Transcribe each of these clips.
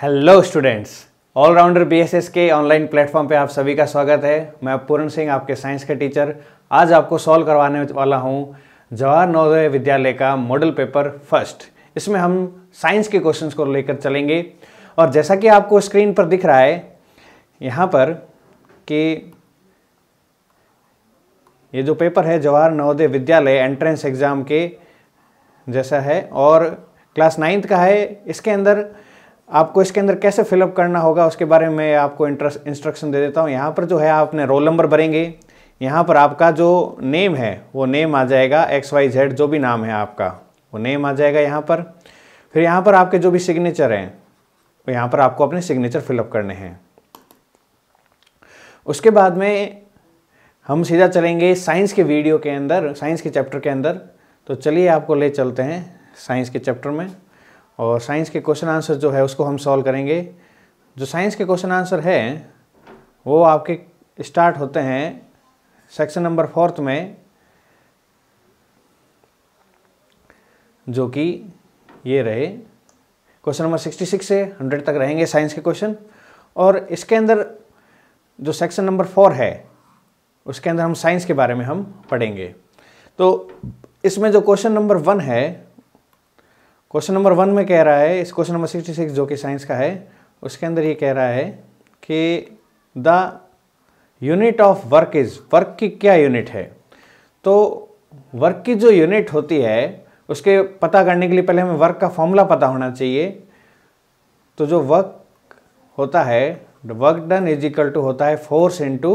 hello students allrounder S के online platform पे आप सभी का स्वागत है मैं पूरण सिंह आपके साइंस के टीचर आज आपको सॉल्व करवाने वाला हूँ जवाहर नवोदय विद्यालय का मॉडल पेपर फर्स्ट इसमें हम साइंस के क्वेश्चंस को लेकर चलेंगे और जैसा कि आपको स्क्रीन पर दिख रहा है यहाँ पर कि ये जो पेपर है जवाहर नवोदय विद्यालय एंट्रेंस एग्ज़ाम के जैसा है और क्लास नाइन्थ का है इसके अंदर आपको इसके अंदर कैसे फिलअप करना होगा उसके बारे में आपको इंस्ट्रक्शन दे देता हूँ यहाँ पर जो है आप अपने रोल नंबर भरेंगे यहाँ पर आपका जो नेम है वो नेम आ जाएगा एक्स वाई जेड जो भी नाम है आपका वो नेम आ जाएगा यहाँ पर फिर यहाँ पर आपके जो भी सिग्नेचर हैं वो यहाँ पर आपको अपने सिग्नेचर फिलअप करने हैं उसके बाद में हम सीधा चलेंगे साइंस के वीडियो के अंदर साइंस के चैप्टर के अंदर तो चलिए आपको ले चलते हैं साइंस के चैप्टर में और साइंस के क्वेश्चन आंसर जो है उसको हम सॉल्व करेंगे जो साइंस के क्वेश्चन आंसर हैं वो आपके स्टार्ट होते हैं सेक्शन नंबर फोर्थ में जो कि ये रहे क्वेश्चन नंबर सिक्सटी सिक्स से हंड्रेड तक रहेंगे साइंस के क्वेश्चन और इसके अंदर जो सेक्शन नंबर फोर है उसके अंदर हम साइंस के बारे में हम पढ़ेंगे तो इसमें जो क्वेश्चन नंबर वन है क्वेश्चन नंबर वन में कह रहा है इस क्वेश्चन नंबर सिक्सटी सिक्स जो कि साइंस का है उसके अंदर ये कह रहा है कि the unit of work is work की क्या यूनिट है तो वर्क की जो यूनिट होती है उसके पता करने के लिए पहले हमें वर्क का फॉर्मूला पता होना चाहिए तो जो वर्क होता है work done is equal to होता है फोर्स इनटू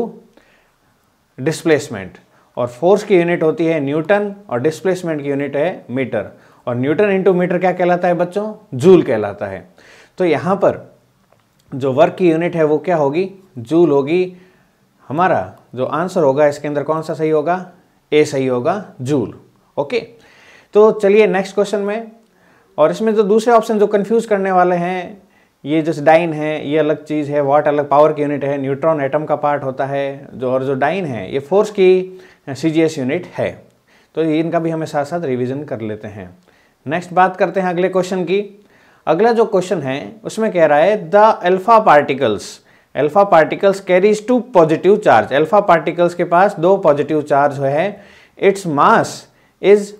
डिस्प्लेसमेंट और फोर्स की यूनिट होती है न्यूटन और डिस्प्लेसमेंट की यूनिट है मीटर और न्यूटन इंटू मीटर क्या कहलाता है बच्चों जूल कहलाता है तो यहाँ पर जो वर्क की यूनिट है वो क्या होगी जूल होगी हमारा जो आंसर होगा इसके अंदर कौन सा सही होगा ए सही होगा जूल ओके तो चलिए नेक्स्ट क्वेश्चन में और इसमें जो दूसरे ऑप्शन जो कन्फ्यूज करने वाले हैं ये जो डाइन है ये अलग चीज़ है वाट अलग पावर की यूनिट है न्यूट्रॉन एटम का पार्ट होता है जो और जो डाइन है ये फोर्स की सी यूनिट है तो इनका भी हमें साथ साथ रिविज़न कर लेते हैं नेक्स्ट बात करते हैं अगले क्वेश्चन की अगला जो क्वेश्चन है उसमें कह रहा है the alpha particles alpha particles carries two positive charge alpha particles के पास दो पॉजिटिव चार्ज है it's mass is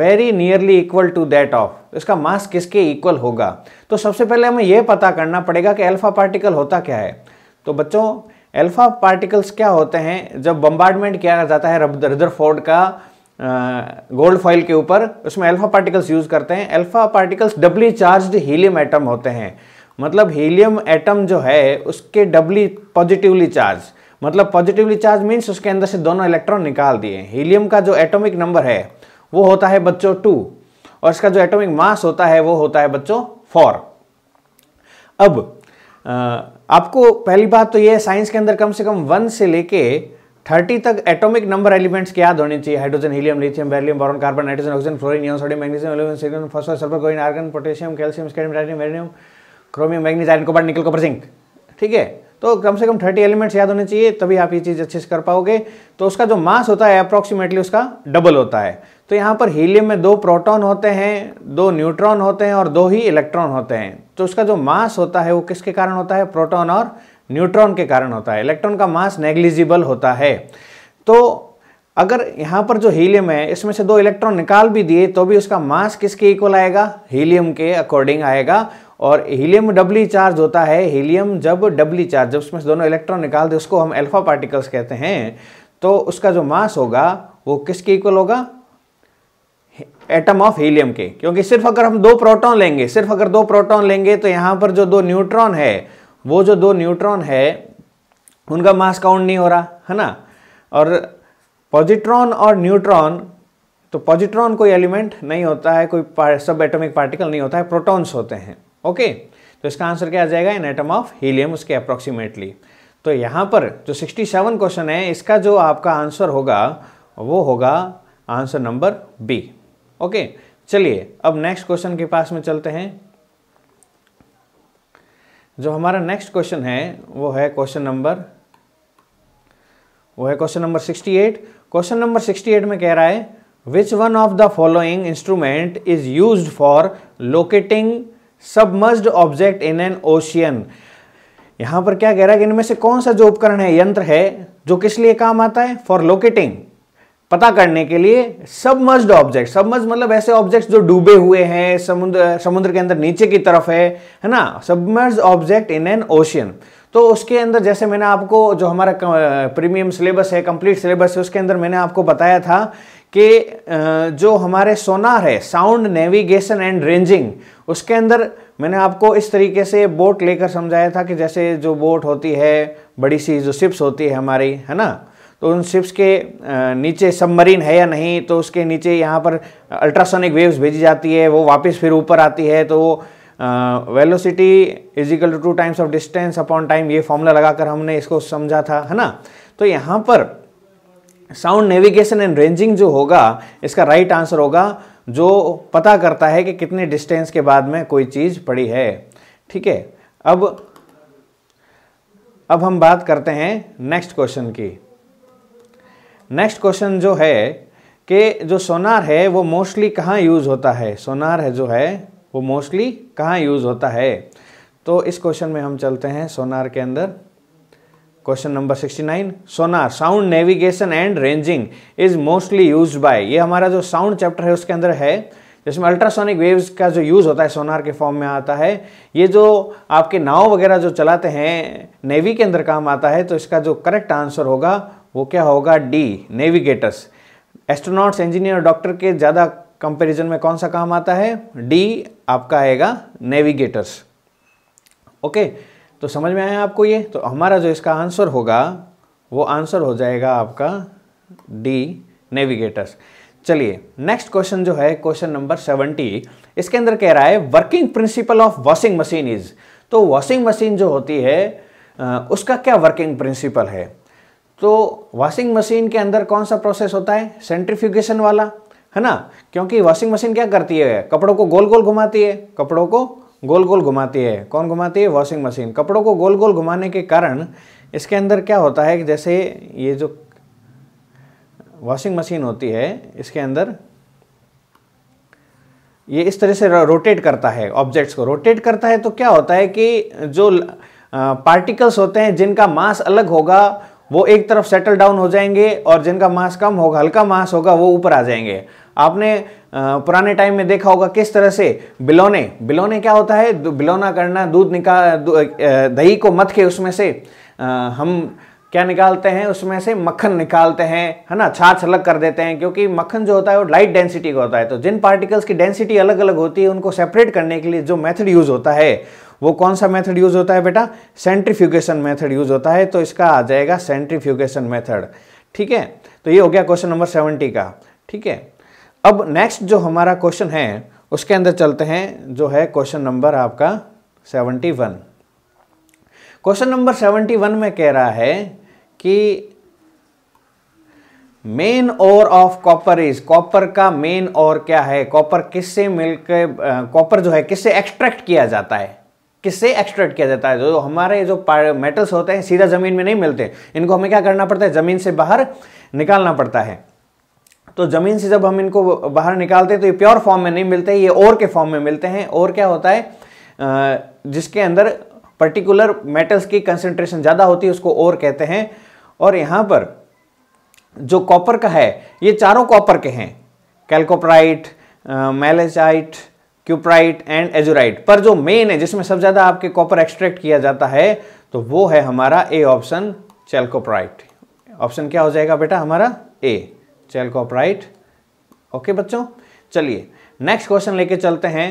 very nearly equal to that of इसका मास किसके इक्वल होगा तो सबसे पहले हमें यह पता करना पड़ेगा कि अल्फा पार्टिकल होता क्या है तो बच्चों अल्फा पार्टिकल्स क्या होते हैं जब बम्बार्डमेंट किया जाता है रदरफोर्ड का गोल्ड फॉइल के ऊपर उसमें अल्फा पार्टिकल्स यूज करते हैं alpha particles doubly charged helium atom होते हैं मतलब हीलियम एटम जो है उसके डबली पॉजिटिवली चार्ज मतलब पॉजिटिवली चार्ज मीन्स उसके अंदर से दोनों इलेक्ट्रॉन निकाल दिए हीलियम का जो एटॉमिक नंबर है वो होता है बच्चों टू और इसका जो एटॉमिक मास होता है वो होता है बच्चों फोर अब आपको पहली बात तो ये साइंस के अंदर कम से कम वन से लेके थर्टी तक एटॉमिक नंबर एलिमेंट्स के याद होने चाहिए hydrogen helium lithium beryllium boron carbon nitrogen oxygen fluorine इन sodium magnesium aluminium silicon phosphorus sulphur chlorine argon potassium calcium scandium titanium वेरियम chromium manganese iron cobalt nickel copper zinc ठीक है तो कम से कम थर्टी एलिमेंट्स याद होने चाहिए तभी आप ये चीज़ अच्छे से कर पाओगे तो उसका जो मास होता है अप्रॉक्सीमेटली उसका डबल होता है तो यहाँ पर हीलियम में दो प्रोटॉन होते हैं दो न्यूट्रॉन होते हैं और दो ही इलेक्ट्रॉन होते हैं तो उसका जो मास होता है वो किसके कारण होता है प्रोटॉन और न्यूट्रॉन के कारण होता है इलेक्ट्रॉन का मास नेग्लिजिबल होता है तो अगर यहाँ पर जो हीलियम है इसमें से दो इलेक्ट्रॉन निकाल भी दिए तो भी उसका मास किसके इक्वल आएगा हीलियम के अकॉर्डिंग आएगा और हीलियम डबली चार्ज होता है हीलियम जब डबली चार्ज जब उसमें से दोनों इलेक्ट्रॉन निकाल दे उसको हम अल्फा पार्टिकल्स कहते हैं तो उसका जो मास होगा वो किसके इक्वल होगा एटम ऑफ हीलियम के क्योंकि सिर्फ अगर हम दो प्रोटॉन लेंगे सिर्फ अगर दो प्रोटॉन लेंगे तो यहाँ पर जो दो न्यूट्रॉन है वो जो दो न्यूट्रॉन है उनका मास काउंट नहीं हो रहा है ना और पॉजिट्रॉन और न्यूट्रॉन तो पॉजिट्रॉन कोई एलिमेंट नहीं होता है कोई सब एटॉमिक पार्टिकल नहीं होता है प्रोटॉन्स होते हैं ओके तो इसका आंसर क्या आ जाएगा इन एटम ऑफ हीलियम उसके अप्रोक्सीमेटली तो यहाँ पर जो 67 क्वेश्चन है इसका जो आपका आंसर होगा वो होगा आंसर नंबर बी ओके चलिए अब नेक्स्ट क्वेश्चन के पास में चलते हैं जो हमारा नेक्स्ट क्वेश्चन है वो है क्वेश्चन नंबर वो है क्वेश्चन नंबर 68 क्वेश्चन नंबर 68 में कह रहा है which one of the following instrument is use for locating submerged object in an ocean यहां पर क्या कह रहा है कि इनमें से कौन सा जो उपकरण है यंत्र है जो किस लिए काम आता है फॉर लोकेटिंग पता करने के लिए सबमर्ज्ड ऑब्जेक्ट सबमर्ज मतलब ऐसे ऑब्जेक्ट्स जो डूबे हुए हैं समुद्र समुद्र के अंदर नीचे की तरफ है है ना submerge object in an ocean तो उसके अंदर जैसे मैंने आपको जो हमारा प्रीमियम सिलेबस है कंप्लीट सिलेबस है उसके अंदर मैंने आपको बताया था कि जो हमारे सोनार है साउंड नेविगेशन एंड रेंजिंग उसके अंदर मैंने आपको इस तरीके से बोट लेकर समझाया था कि जैसे जो बोट होती है बड़ी सी जो शिप्स होती है हमारी है ना तो उन शिप्स के नीचे सबमरीन है या नहीं तो उसके नीचे यहाँ पर अल्ट्रासोनिक वेव्स भेजी जाती है वो वापस फिर ऊपर आती है तो वो velocity equal to two times of distance upon time ये फॉर्मूला लगाकर हमने इसको समझा था है ना तो यहाँ पर साउंड नेविगेशन एंड रेंजिंग जो होगा इसका राइट right आंसर होगा जो पता करता है कि कितने डिस्टेंस के बाद में कोई चीज़ पड़ी है ठीक है अब अब हम बात करते हैं नेक्स्ट क्वेश्चन की नेक्स्ट क्वेश्चन जो है कि जो सोनार है वो मोस्टली कहाँ यूज़ होता है सोनार है जो है वो मोस्टली कहाँ यूज़ होता है तो इस क्वेश्चन में हम चलते हैं सोनार के अंदर question number 69 sonar sound navigation and ranging is mostly use by ये हमारा जो साउंड चैप्टर है उसके अंदर है जिसमें अल्ट्रासोनिक वेव्स का जो यूज़ होता है सोनार के फॉर्म में आता है ये जो आपके नाव वगैरह जो चलाते हैं नेवी के अंदर काम आता है तो इसका जो करेक्ट आंसर होगा वो क्या होगा the navigators astronauts engineer doctor के ज़्यादा कंपैरिजन में कौन सा काम आता है डी आपका आएगा नेविगेटर्स ओके तो समझ में आया आपको ये तो हमारा जो इसका आंसर होगा वो आंसर हो जाएगा आपका डी नेविगेटर्स चलिए नेक्स्ट क्वेश्चन जो है क्वेश्चन नंबर सेवेंटी इसके अंदर कह रहा है working principle of washing machine is तो वॉशिंग मशीन जो होती है उसका क्या वर्किंग प्रिंसिपल है तो वॉशिंग मशीन के अंदर कौन सा प्रोसेस होता है सेंट्रीफ्यूगेशन वाला है ना क्योंकि वॉशिंग मशीन क्या करती है कपड़ों को गोल गोल घुमाती है कपड़ों को गोल गोल घुमाती है कौन घुमाती है वॉशिंग मशीन कपड़ों को गोल गोल घुमाने के कारण इसके अंदर क्या होता है कि जैसे ये जो वॉशिंग मशीन होती है इसके अंदर ये इस तरह से रोटेट करता है ऑब्जेक्ट्स को रोटेट करता है तो क्या होता है कि जो पार्टिकल्स होते हैं जिनका मास अलग होगा वो एक तरफ सेटल डाउन हो जाएंगे और जिनका मास कम होगा हल्का मास होगा वो ऊपर आ जाएंगे आपने पुराने टाइम में देखा होगा किस तरह से बिलौने बिलौने क्या होता है बिलौना करना दूध निकाल दही को मत के उसमें से हम क्या निकालते हैं उसमें से मक्खन निकालते हैं है ना छाछ अलग कर देते हैं क्योंकि मक्खन जो होता है वो लाइट डेंसिटी का होता है तो जिन पार्टिकल्स की डेंसिटी अलग अलग होती है उनको सेपरेट करने के लिए जो मेथड यूज़ होता है वो कौन सा मेथड यूज़ होता है बेटा सेंट्रीफ्यूगेशन मेथड यूज़ होता है तो इसका आ जाएगा सेंट्रीफ्यूगेशन मेथड ठीक है तो ये हो गया क्वेश्चन नंबर सेवेंटी का ठीक है अब नेक्स्ट जो हमारा क्वेश्चन है उसके अंदर चलते हैं जो है क्वेश्चन नंबर आपका seventy one question number seventy one में कह रहा है कि main ore of copper is copper का मेन और क्या है कॉपर किससे मिलकर कॉपर जो है किससे एक्सट्रैक्ट किया जाता है किससे एक्सट्रैक्ट किया जाता है जो हमारे जो मेटल्स होते हैं सीधा ज़मीन में नहीं मिलते इनको हमें क्या करना पड़ता है ज़मीन से बाहर निकालना पड़ता है तो ज़मीन से जब हम इनको बाहर निकालते हैं तो ये प्योर फॉर्म में नहीं मिलते ये और के फॉर्म में मिलते हैं और क्या होता है जिसके अंदर पर्टिकुलर मेटल्स की कंसेंट्रेशन ज़्यादा होती है उसको और कहते हैं और यहाँ पर जो कॉपर का है ये चारों कॉपर के हैं chalcopyrite uh, cuprite and azurite पर जो मेन है जिसमें सबसे ज़्यादा आपके कॉपर एक्सट्रैक्ट किया जाता है तो वो है हमारा ए ऑप्शन चेलकोप्राइट ऑप्शन क्या हो जाएगा बेटा हमारा ए चेलकोप्राइट ओके बच्चों चलिए नेक्स्ट क्वेश्चन लेके चलते हैं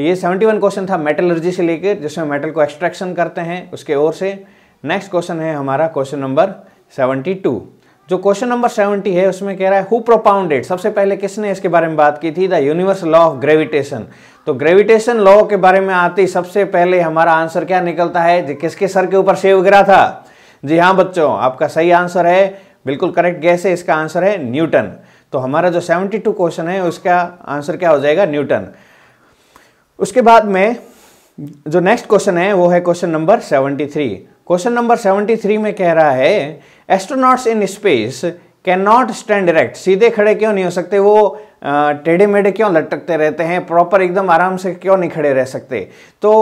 ये 71 क्वेश्चन था मेटलर्जी से लेकर जिसमें मेटल को एक्सट्रैक्शन करते हैं उसके ओर से नेक्स्ट क्वेश्चन है हमारा क्वेश्चन नंबर 72 जो क्वेश्चन नंबर सेवेंटी है उसमें कह रहा है हु प्रोपाउंडेड सबसे पहले किसने इसके बारे में बात की थी the universe law of gravitation तो ग्रेविटेशन लॉ के बारे में आते ही सबसे पहले हमारा आंसर क्या निकलता है जी किसके सर के ऊपर शेव गिरा था जी हाँ बच्चों आपका सही आंसर है बिल्कुल करेक्ट गैस है इसका आंसर है न्यूटन तो हमारा जो 72 क्वेश्चन है उसका आंसर क्या हो जाएगा न्यूटन उसके बाद में जो नेक्स्ट क्वेश्चन है वो है क्वेश्चन नंबर 73 क्वेश्चन नंबर 73 में कह रहा है astronauts in space cannot stand direct सीधे खड़े क्यों नहीं हो सकते वो टेढ़े मेढ़े क्यों लटकते रहते हैं प्रॉपर एकदम आराम से क्यों नहीं खड़े रह सकते तो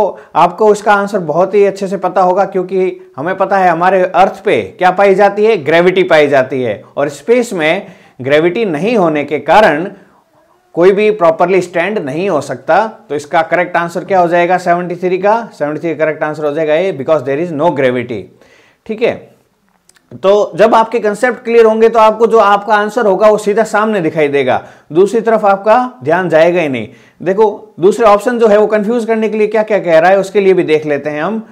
आपको उसका आंसर बहुत ही अच्छे से पता होगा क्योंकि हमें पता है हमारे अर्थ पे क्या पाई जाती है ग्रेविटी पाई जाती है और स्पेस में ग्रेविटी नहीं होने के कारण कोई भी प्रॉपरली स्टैंड नहीं हो सकता तो इसका करेक्ट आंसर क्या हो जाएगा 73 का 73 करेक्ट आंसर हो जाएगा ये because there is no gravity ठीक है तो जब आपके कंसेप्ट क्लियर होंगे तो आपको जो आपका आंसर होगा वो सीधा सामने दिखाई देगा दूसरी तरफ आपका ध्यान जाएगा ही नहीं देखो दूसरे ऑप्शन जो है वो कंफ्यूज करने के लिए क्या क्या कह रहा है उसके लिए भी देख लेते हैं हम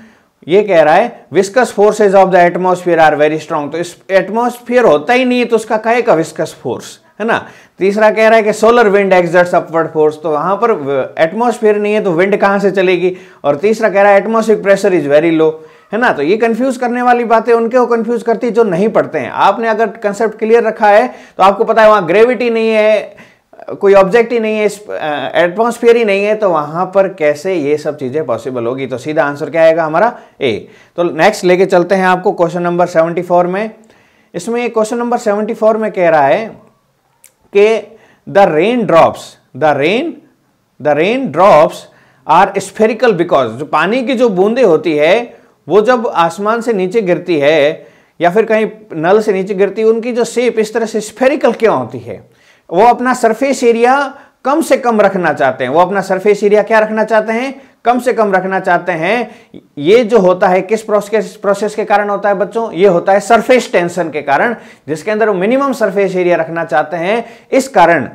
ये कह रहा है viscous forces of the atmosphere are very strong तो इस एटमोस्फियर होता ही नहीं है तो उसका कहे का विस्कस फोर्स है ना तीसरा कह रहा है कि solar wind exerts upward force तो वहां पर एटमोस्फियर नहीं है तो विंड कहां से चलेगी और तीसरा कह रहा है atmospheric pressure is very low है ना तो ये कंफ्यूज करने वाली बातें उनके को कंफ्यूज करती है जो नहीं पढ़ते हैं आपने अगर कंसेप्ट क्लियर रखा है तो आपको पता है वहां ग्रेविटी नहीं है कोई ऑब्जेक्ट ही नहीं है एटमॉस्फेयर ही नहीं है तो वहां पर कैसे ये सब चीजें पॉसिबल होगी तो सीधा आंसर क्या आएगा हमारा ए तो नेक्स्ट लेके चलते हैं आपको क्वेश्चन नंबर फोर में इसमें क्वेश्चन नंबर फोर में कह रहा है कि the rain drops the rain the rain drops are spherical because जो पानी की जो बूंदे होती है वो जब आसमान से नीचे गिरती है या फिर कहीं नल से नीचे गिरती है उनकी जो शेप इस तरह से स्फेरिकल क्यों होती है वो अपना सरफेस एरिया कम से कम रखना चाहते हैं वो अपना सरफेस एरिया क्या रखना चाहते हैं कम से कम रखना चाहते हैं ये जो होता है किस प्रोसेस प्रोसेस के कारण होता है बच्चों ये होता है सरफेस टेंशन के कारण जिसके अंदर वो मिनिमम सरफेस एरिया रखना चाहते हैं इस कारण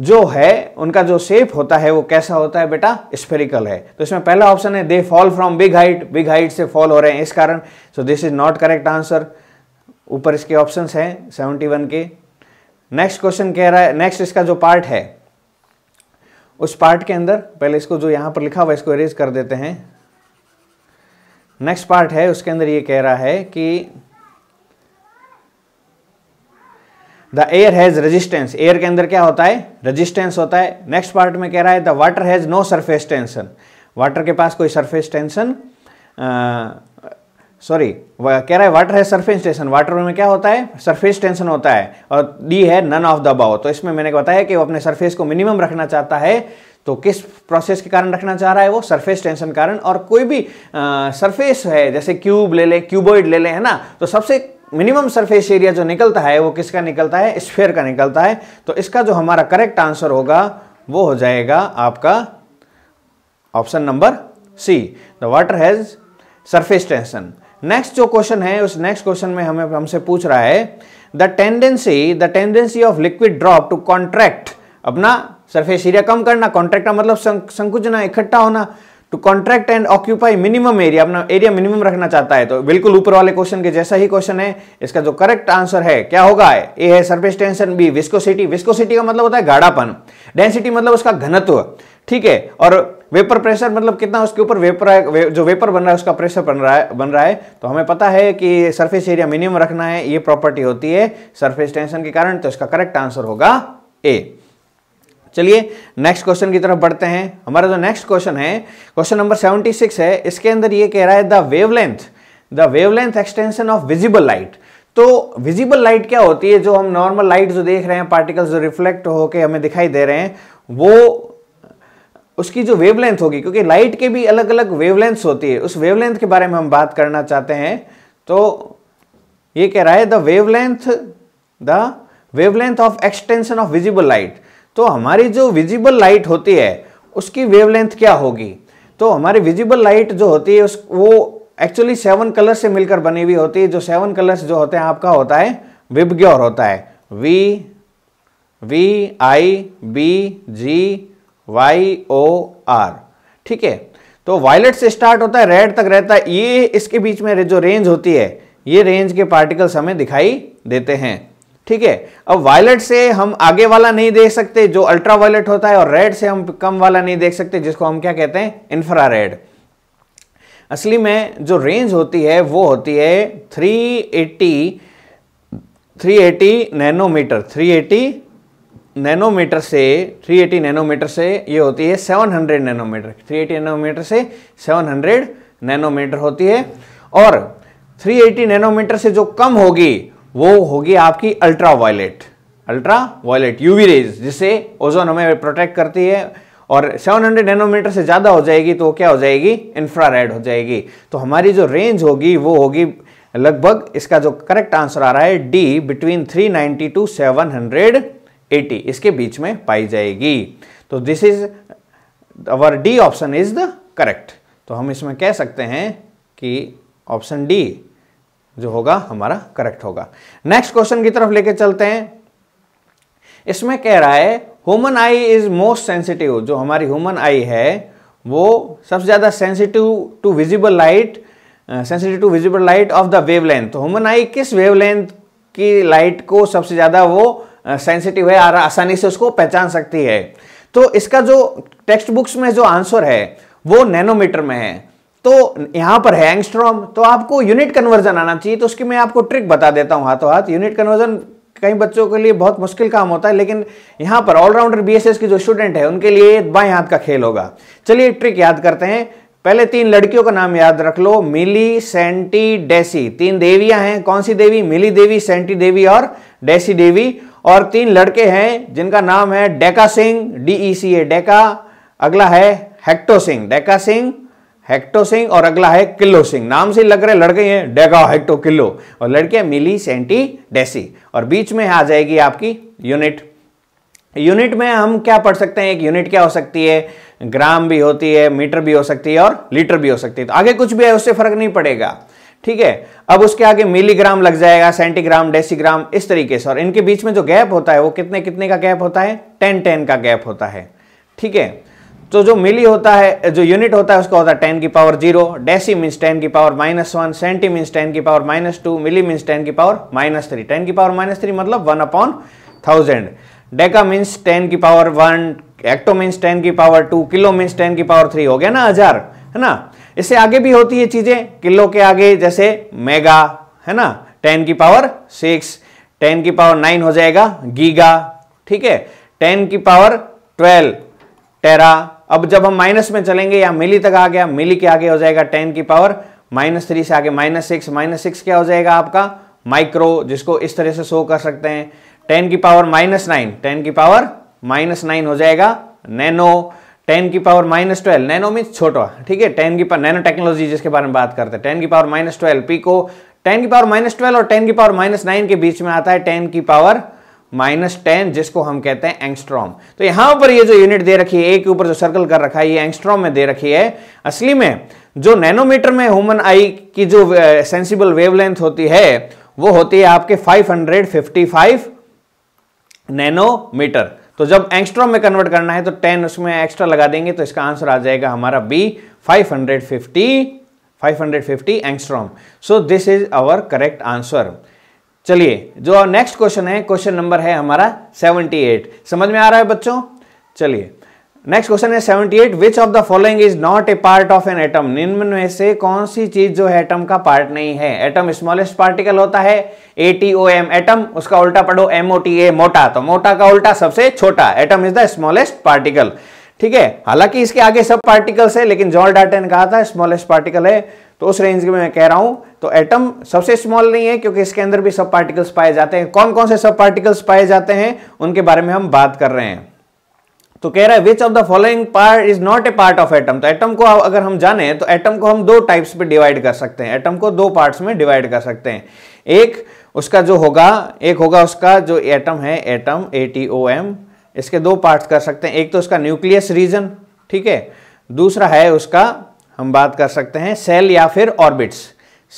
जो है उनका जो शेप होता है वो कैसा होता है बेटा स्पेरिकल है तो इसमें पहला ऑप्शन है they fall from big height big height से फॉल हो रहे हैं इस कारण so this is not correct answer ऊपर इसके ऑप्शंस हैं वन के नेक्स्ट क्वेश्चन कह रहा है नेक्स्ट इसका जो पार्ट है उस पार्ट के अंदर पहले इसको जो यहां पर लिखा हुआ इसको इरेज कर देते हैं नेक्स्ट पार्ट है उसके अंदर ये कह रहा है कि the air has resistance air के अंदर क्या होता है रेजिस्टेंस होता है नेक्स्ट पार्ट में कह रहा है the water has no surface tension water के पास कोई सरफेस टेंशन सॉरी कह रहा है वाटर है सरफेस टेंशन वाटर में क्या होता है सरफेस टेंशन होता है और डी है नन ऑफ द अबाव तो इसमें मैंने बताया कि वो अपने सरफेस को मिनिमम रखना चाहता है तो किस प्रोसेस के कारण रखना चाह रहा है वो सरफेस टेंशन कारण और कोई भी सरफेस है जैसे क्यूब ले लें क्यूबॉइड ले लें है ना तो सबसे मिनिमम सरफेस एरिया जो निकलता है वो किसका निकलता है स्फेयर का निकलता है तो इसका जो हमारा करेक्ट आंसर होगा वो हो जाएगा आपका option number C the water has surface tension next जो क्वेश्चन है उस नेक्स्ट क्वेश्चन में हमें हमसे पूछ रहा है the tendency the tendency of liquid drop to contract अपना सरफेस एरिया कम करना कॉन्ट्रैक्ट का मतलब संकुचना इकट्ठा होना to contract and occupy minimum area अपना एरिया मिनिमम रखना चाहता है तो बिल्कुल ऊपर वाले क्वेश्चन के जैसा ही क्वेश्चन है इसका जो करेक्ट आंसर है क्या होगा ए है surface tension B viscosity viscosity का मतलब होता है गाढ़ापन डेंसिटी मतलब उसका घनत्व ठीक है और वेपर प्रेशर मतलब कितना उसके ऊपर वेपर वे, जो वेपर बन रहा है उसका प्रेशर बन रहा है बन रहा है तो हमें पता है कि सरफेस एरिया मिनिमम रखना है ये प्रॉपर्टी होती है सरफेस टेंशन के कारण तो इसका करेक्ट आंसर होगा ए चलिए नेक्स्ट क्वेश्चन की तरफ बढ़ते हैं हमारा जो नेक्स्ट क्वेश्चन है क्वेश्चन नंबर 76 है इसके अंदर ये कह रहा है the wavelength the wavelength extension of visible light तो विजिबल लाइट क्या होती है जो हम नॉर्मल लाइट जो देख रहे हैं पार्टिकल्स जो रिफ्लेक्ट होकर हमें दिखाई दे रहे हैं वो उसकी जो वेवलेंथ होगी क्योंकि लाइट के भी अलग अलग वेवलेंथ होती है उस वेवलेंथ के बारे में हम बात करना चाहते हैं तो ये कह रहा है the wavelength the wavelength of extension of visible light तो हमारी जो विजिबल लाइट होती है उसकी वेवलेंथ क्या होगी तो हमारी विजिबल लाइट जो होती है उस वो एक्चुअली सेवन कलर से मिलकर बनी हुई होती है जो सेवन कलर्स जो होते हैं आपका होता है विबग्योर होता है V V I B G Y O R ठीक है तो वायलेट से स्टार्ट होता है रेड तक रहता है ये इसके बीच में जो रेंज होती है ये रेंज के पार्टिकल्स हमें दिखाई देते हैं ठीक है अब वायलेट से हम आगे वाला नहीं देख सकते जो अल्ट्रा वायलेट होता है और रेड से हम कम वाला नहीं देख सकते जिसको हम क्या कहते हैं इंफ्रा रेड असली में जो रेंज होती है वो होती है 380 380 नैनोमीटर 380 नैनोमीटर से 380 नैनोमीटर से ये होती है 700 नैनोमीटर 380 नैनोमीटर से 700 नैनोमीटर होती है और 380 नैनोमीटर से जो कम होगी वो होगी आपकी ultraviolet ultraviolet UV rays जिसे ओजोन हमें प्रोटेक्ट करती है और 700 नैनोमीटर से ज़्यादा हो जाएगी तो क्या हो जाएगी इंफ्रारेड हो जाएगी तो हमारी जो रेंज होगी वो होगी लगभग इसका जो करेक्ट आंसर आ रहा है डी बिटवीन 390 टू 780 इसके बीच में पाई जाएगी तो this is our D option is the correct तो हम इसमें कह सकते हैं कि ऑप्शन डी जो होगा हमारा करेक्ट होगा नेक्स्ट क्वेश्चन की तरफ लेके चलते हैं इसमें कह रहा है human eye is most sensitive जो हमारी ह्यूमन आई है वो सबसे ज़्यादा sensitive to visible light sensitive to visible light of the wavelength तो ह्यूमन आई किस वेवलेंथ की लाइट को सबसे ज़्यादा वो सेंसिटिव है और आसानी से उसको पहचान सकती है तो इसका जो टेक्स्ट बुक्स में जो आंसर है वो नैनोमीटर में है तो यहां पर है एंगस्ट्रॉम तो आपको यूनिट कन्वर्जन आना चाहिए तो उसकी मैं आपको ट्रिक बता देता हूं हाथों हाथ यूनिट कन्वर्जन कई बच्चों के लिए बहुत मुश्किल काम होता है लेकिन यहां पर ऑलराउंडर बीएसएस के जो स्टूडेंट है उनके लिए बाएं हाथ का खेल होगा चलिए एक ट्रिक याद करते हैं पहले तीन लड़कियों का नाम याद रख लो मिली सेंटी डेसी तीन देवियां हैं कौन सी देवी मिली देवी सेंटी देवी और डेसी देवी और तीन लड़के हैं जिनका नाम है डेका सिंह डीई सी ए डेका अगला है हेक्टो सिंह डेका सिंह हेक्टो सिंह और अगला है किलो सिंह नाम से लग रहे लड़के हैं डेगा हेक्टो किलो और लड़कियां मिली सेंटी डेसी और बीच में आ जाएगी आपकी यूनिट यूनिट में हम क्या पढ़ सकते हैं एक यूनिट क्या हो सकती है ग्राम भी होती है मीटर भी हो सकती है और लीटर भी हो सकती है तो आगे कुछ भी है उससे फर्क नहीं पड़ेगा ठीक है अब उसके आगे मिलीग्राम लग जाएगा सेंटीग्राम डेसीग्राम इस तरीके से और इनके बीच में जो गैप होता है वो कितने कितने का गैप होता है टेन टेन का गैप होता है ठीक है तो जो मिली होता है जो यूनिट होता है उसका होता है टेन की power zero deci means ten की power minus one centi means ten की power minus two milli means ten की पावर माइनस थ्री टेन की पावर माइनस थ्री मतलब one upon thousand deca means ten की power one hecto means ten की power two kilo means ten की power three हो गया ना हजार है ना इससे आगे भी होती है चीजें किलो के आगे जैसे मेगा है ना टेन की पावर सिक्स टेन की पावर नाइन हो जाएगा गीगा ठीक है टेन की पावर ट्वेल्व टेरा अब जब हम माइनस में चलेंगे या मिली तक आ गया मिली के आगे हो जाएगा टेन की पावर माइनस थ्री से आगे माइनस सिक्स माइनस सिक्स क्या हो जाएगा आपका माइक्रो जिसको इस तरह से शो कर सकते हैं टेन की पावर माइनस नाइन टेन की पावर माइनस नाइन हो जाएगा नैनो टेन की power minus twelve nano means छोटा ठीक है टेन की पावर नैनो टेक्नोलॉजी जिसके बारे में बात करते हैं टेन की power minus twelve pico ten की पावर माइनस ट्वेल्व और टेन की पावर माइनस नाइन के बीच में आता है टेन की पावर माइनस टेन जिसको हम कहते हैं एंगस्ट्रॉम तो यहां पर ये जो यूनिट दे रखी है ए के ऊपर जो सर्कल कर रखा है ये एंगस्ट्रॉम में दे रखी है असली में जो नैनोमीटर में ह्यूमन आई की जो सेंसिबल वेवलेंथ होती है वो होती है आपके 555 नैनोमीटर तो जब एंगस्ट्रॉम में कन्वर्ट करना है तो 10 उसमें एक्स्ट्रा लगा देंगे तो इसका आंसर आ जाएगा हमारा B 550 550 angstrom so this is our correct answer चलिए जो नेक्स्ट क्वेश्चन है क्वेश्चन नंबर है हमारा 78 समझ में आ रहा है बच्चों चलिए नेक्स्ट क्वेश्चन है 78 eight which of the following is not a part of an atom निम्न में से कौन सी चीज जो है एटम का पार्ट नहीं है एटम स्मॉलेस्ट पार्टिकल होता है A T O M atom उसका उल्टा पढ़ो एम ओ टी ए मोटा तो मोटा का उल्टा सबसे छोटा atom is the smallest particle ठीक है हालांकि इसके आगे सब पार्टिकल्स है लेकिन जॉल डाटा ने कहा था स्मॉलेस्ट पार्टिकल है तो उस रेंज में मैं कह रहा हूं तो एटम सबसे स्मॉल नहीं है क्योंकि इसके अंदर भी सब पार्टिकल्स पाए जाते हैं कौन कौन से सब पार्टिकल्स पाए जाते हैं उनके बारे में हम बात कर रहे हैं तो कह रहा है which of the following part is not a part of atom तो एटम को अगर हम जाने तो एटम को हम दो टाइप्स में डिवाइड कर सकते हैं एटम को दो पार्ट्स में डिवाइड कर सकते हैं एक उसका जो होगा एक होगा उसका जो एटम है atom A T O M इसके दो पार्ट्स कर सकते हैं एक तो उसका न्यूक्लियस रीजन ठीक है दूसरा है उसका हम बात कर सकते हैं सेल या फिर ऑर्बिट्स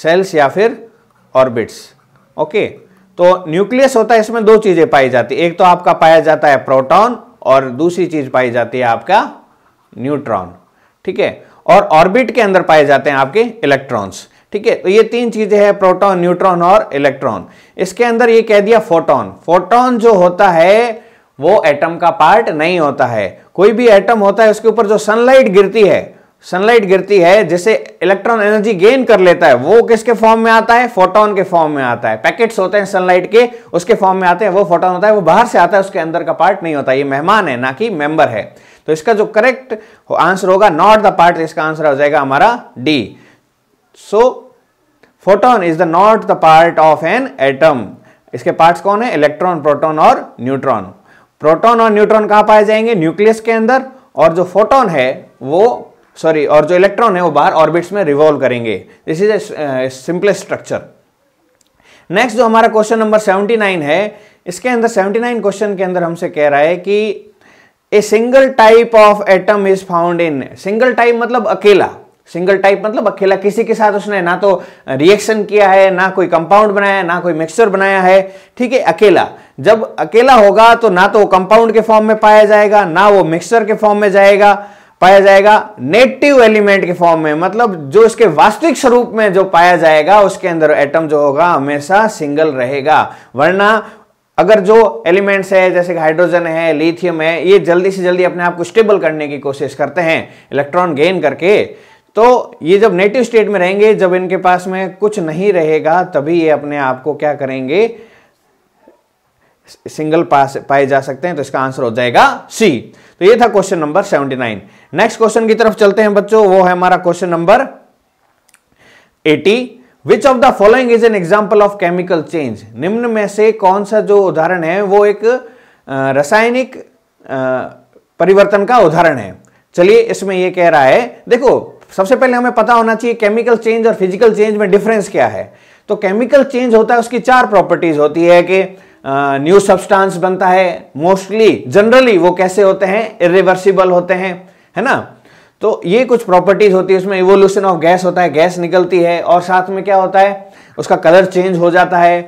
सेल्स या फिर ऑर्बिट्स ओके तो न्यूक्लियस होता है इसमें दो चीज़ें पाई जाती है एक तो आपका पाया जाता है प्रोटॉन और दूसरी चीज़ पाई जाती है आपका न्यूट्रॉन ठीक है और ऑर्बिट के अंदर पाए जाते हैं आपके इलेक्ट्रॉन्स ठीक है तो ये तीन चीज़ें हैं प्रोटॉन न्यूट्रॉन और इलेक्ट्रॉन इसके अंदर ये कह दिया फोटॉन फोटॉन जो होता है वो एटम का पार्ट नहीं होता है कोई भी एटम होता है उसके ऊपर जो सनलाइट गिरती है सनलाइट गिरती है जिसे इलेक्ट्रॉन एनर्जी गेन कर लेता है वो किसके फॉर्म में आता है फोटोन के फॉर्म में आता है पैकेट्स होते हैं सनलाइट के उसके फॉर्म में आते हैं वो फोटोन होता है वो बाहर से आता है उसके अंदर का पार्ट नहीं होता ये मेहमान है ना कि मेंबर है तो इसका जो करेक्ट आंसर होगा नॉट द पार्ट इसका आंसर हो जाएगा हमारा D so photon is the not the part of an atom इसके पार्ट कौन है इलेक्ट्रॉन प्रोटोन और न्यूट्रॉन प्रोटॉन और न्यूट्रॉन कहाँ पाए जाएंगे न्यूक्लियस के अंदर और जो फोटोन है वो सॉरी और जो इलेक्ट्रॉन है वो बाहर ऑर्बिट्स में रिवॉल्व करेंगे this is a simplest structure next जो हमारा क्वेश्चन नंबर 79 है इसके अंदर 79 क्वेश्चन के अंदर हमसे कह रहा है कि a single type of atom is found in single type मतलब अकेला सिंगल टाइप मतलब अकेला किसी के साथ उसने ना तो रिएक्शन किया है ना कोई कंपाउंड बनाया है ना कोई मिक्सचर बनाया है ठीक है अकेला जब अकेला होगा तो ना तो वो कंपाउंड के फॉर्म में पाया जाएगा ना वो मिक्सचर के फॉर्म में जाएगा पाया जाएगा नेटिव एलिमेंट के फॉर्म में मतलब जो इसके वास्तविक स्वरूप में जो पाया जाएगा उसके अंदर एटम जो होगा हमेशा सिंगल रहेगा वरना अगर जो एलिमेंट्स है जैसे कि हाइड्रोजन है लिथियम है ये जल्दी से जल्दी अपने आप को स्टेबल करने की कोशिश करते हैं इलेक्ट्रॉन गेन करके तो ये जब नेटिव स्टेट में रहेंगे जब इनके पास में कुछ नहीं रहेगा तभी ये अपने आप को क्या करेंगे सिंगल पास पाए जा सकते हैं तो इसका आंसर हो जाएगा सी तो ये था question number seventy nine next question की तरफ चलते हैं बच्चों वो है हमारा question number eighty which of the following is an example of chemical change निम्न में से कौन सा जो उदाहरण है वो एक रासायनिक परिवर्तन का उदाहरण है चलिए इसमें यह कह रहा है देखो सबसे पहले हमें पता होना चाहिए केमिकल चेंज और फिजिकल चेंज में डिफरेंस क्या है तो केमिकल चेंज होता है उसकी चार प्रॉपर्टीज होती है कि न्यू सब्सटेंस बनता है मोस्टली जनरली वो कैसे होते हैं इरिवर्सिबल होते हैं है ना तो ये कुछ प्रॉपर्टीज होती है उसमें इवोल्यूशन ऑफ गैस होता है गैस निकलती है और साथ में क्या होता है उसका कलर चेंज हो जाता है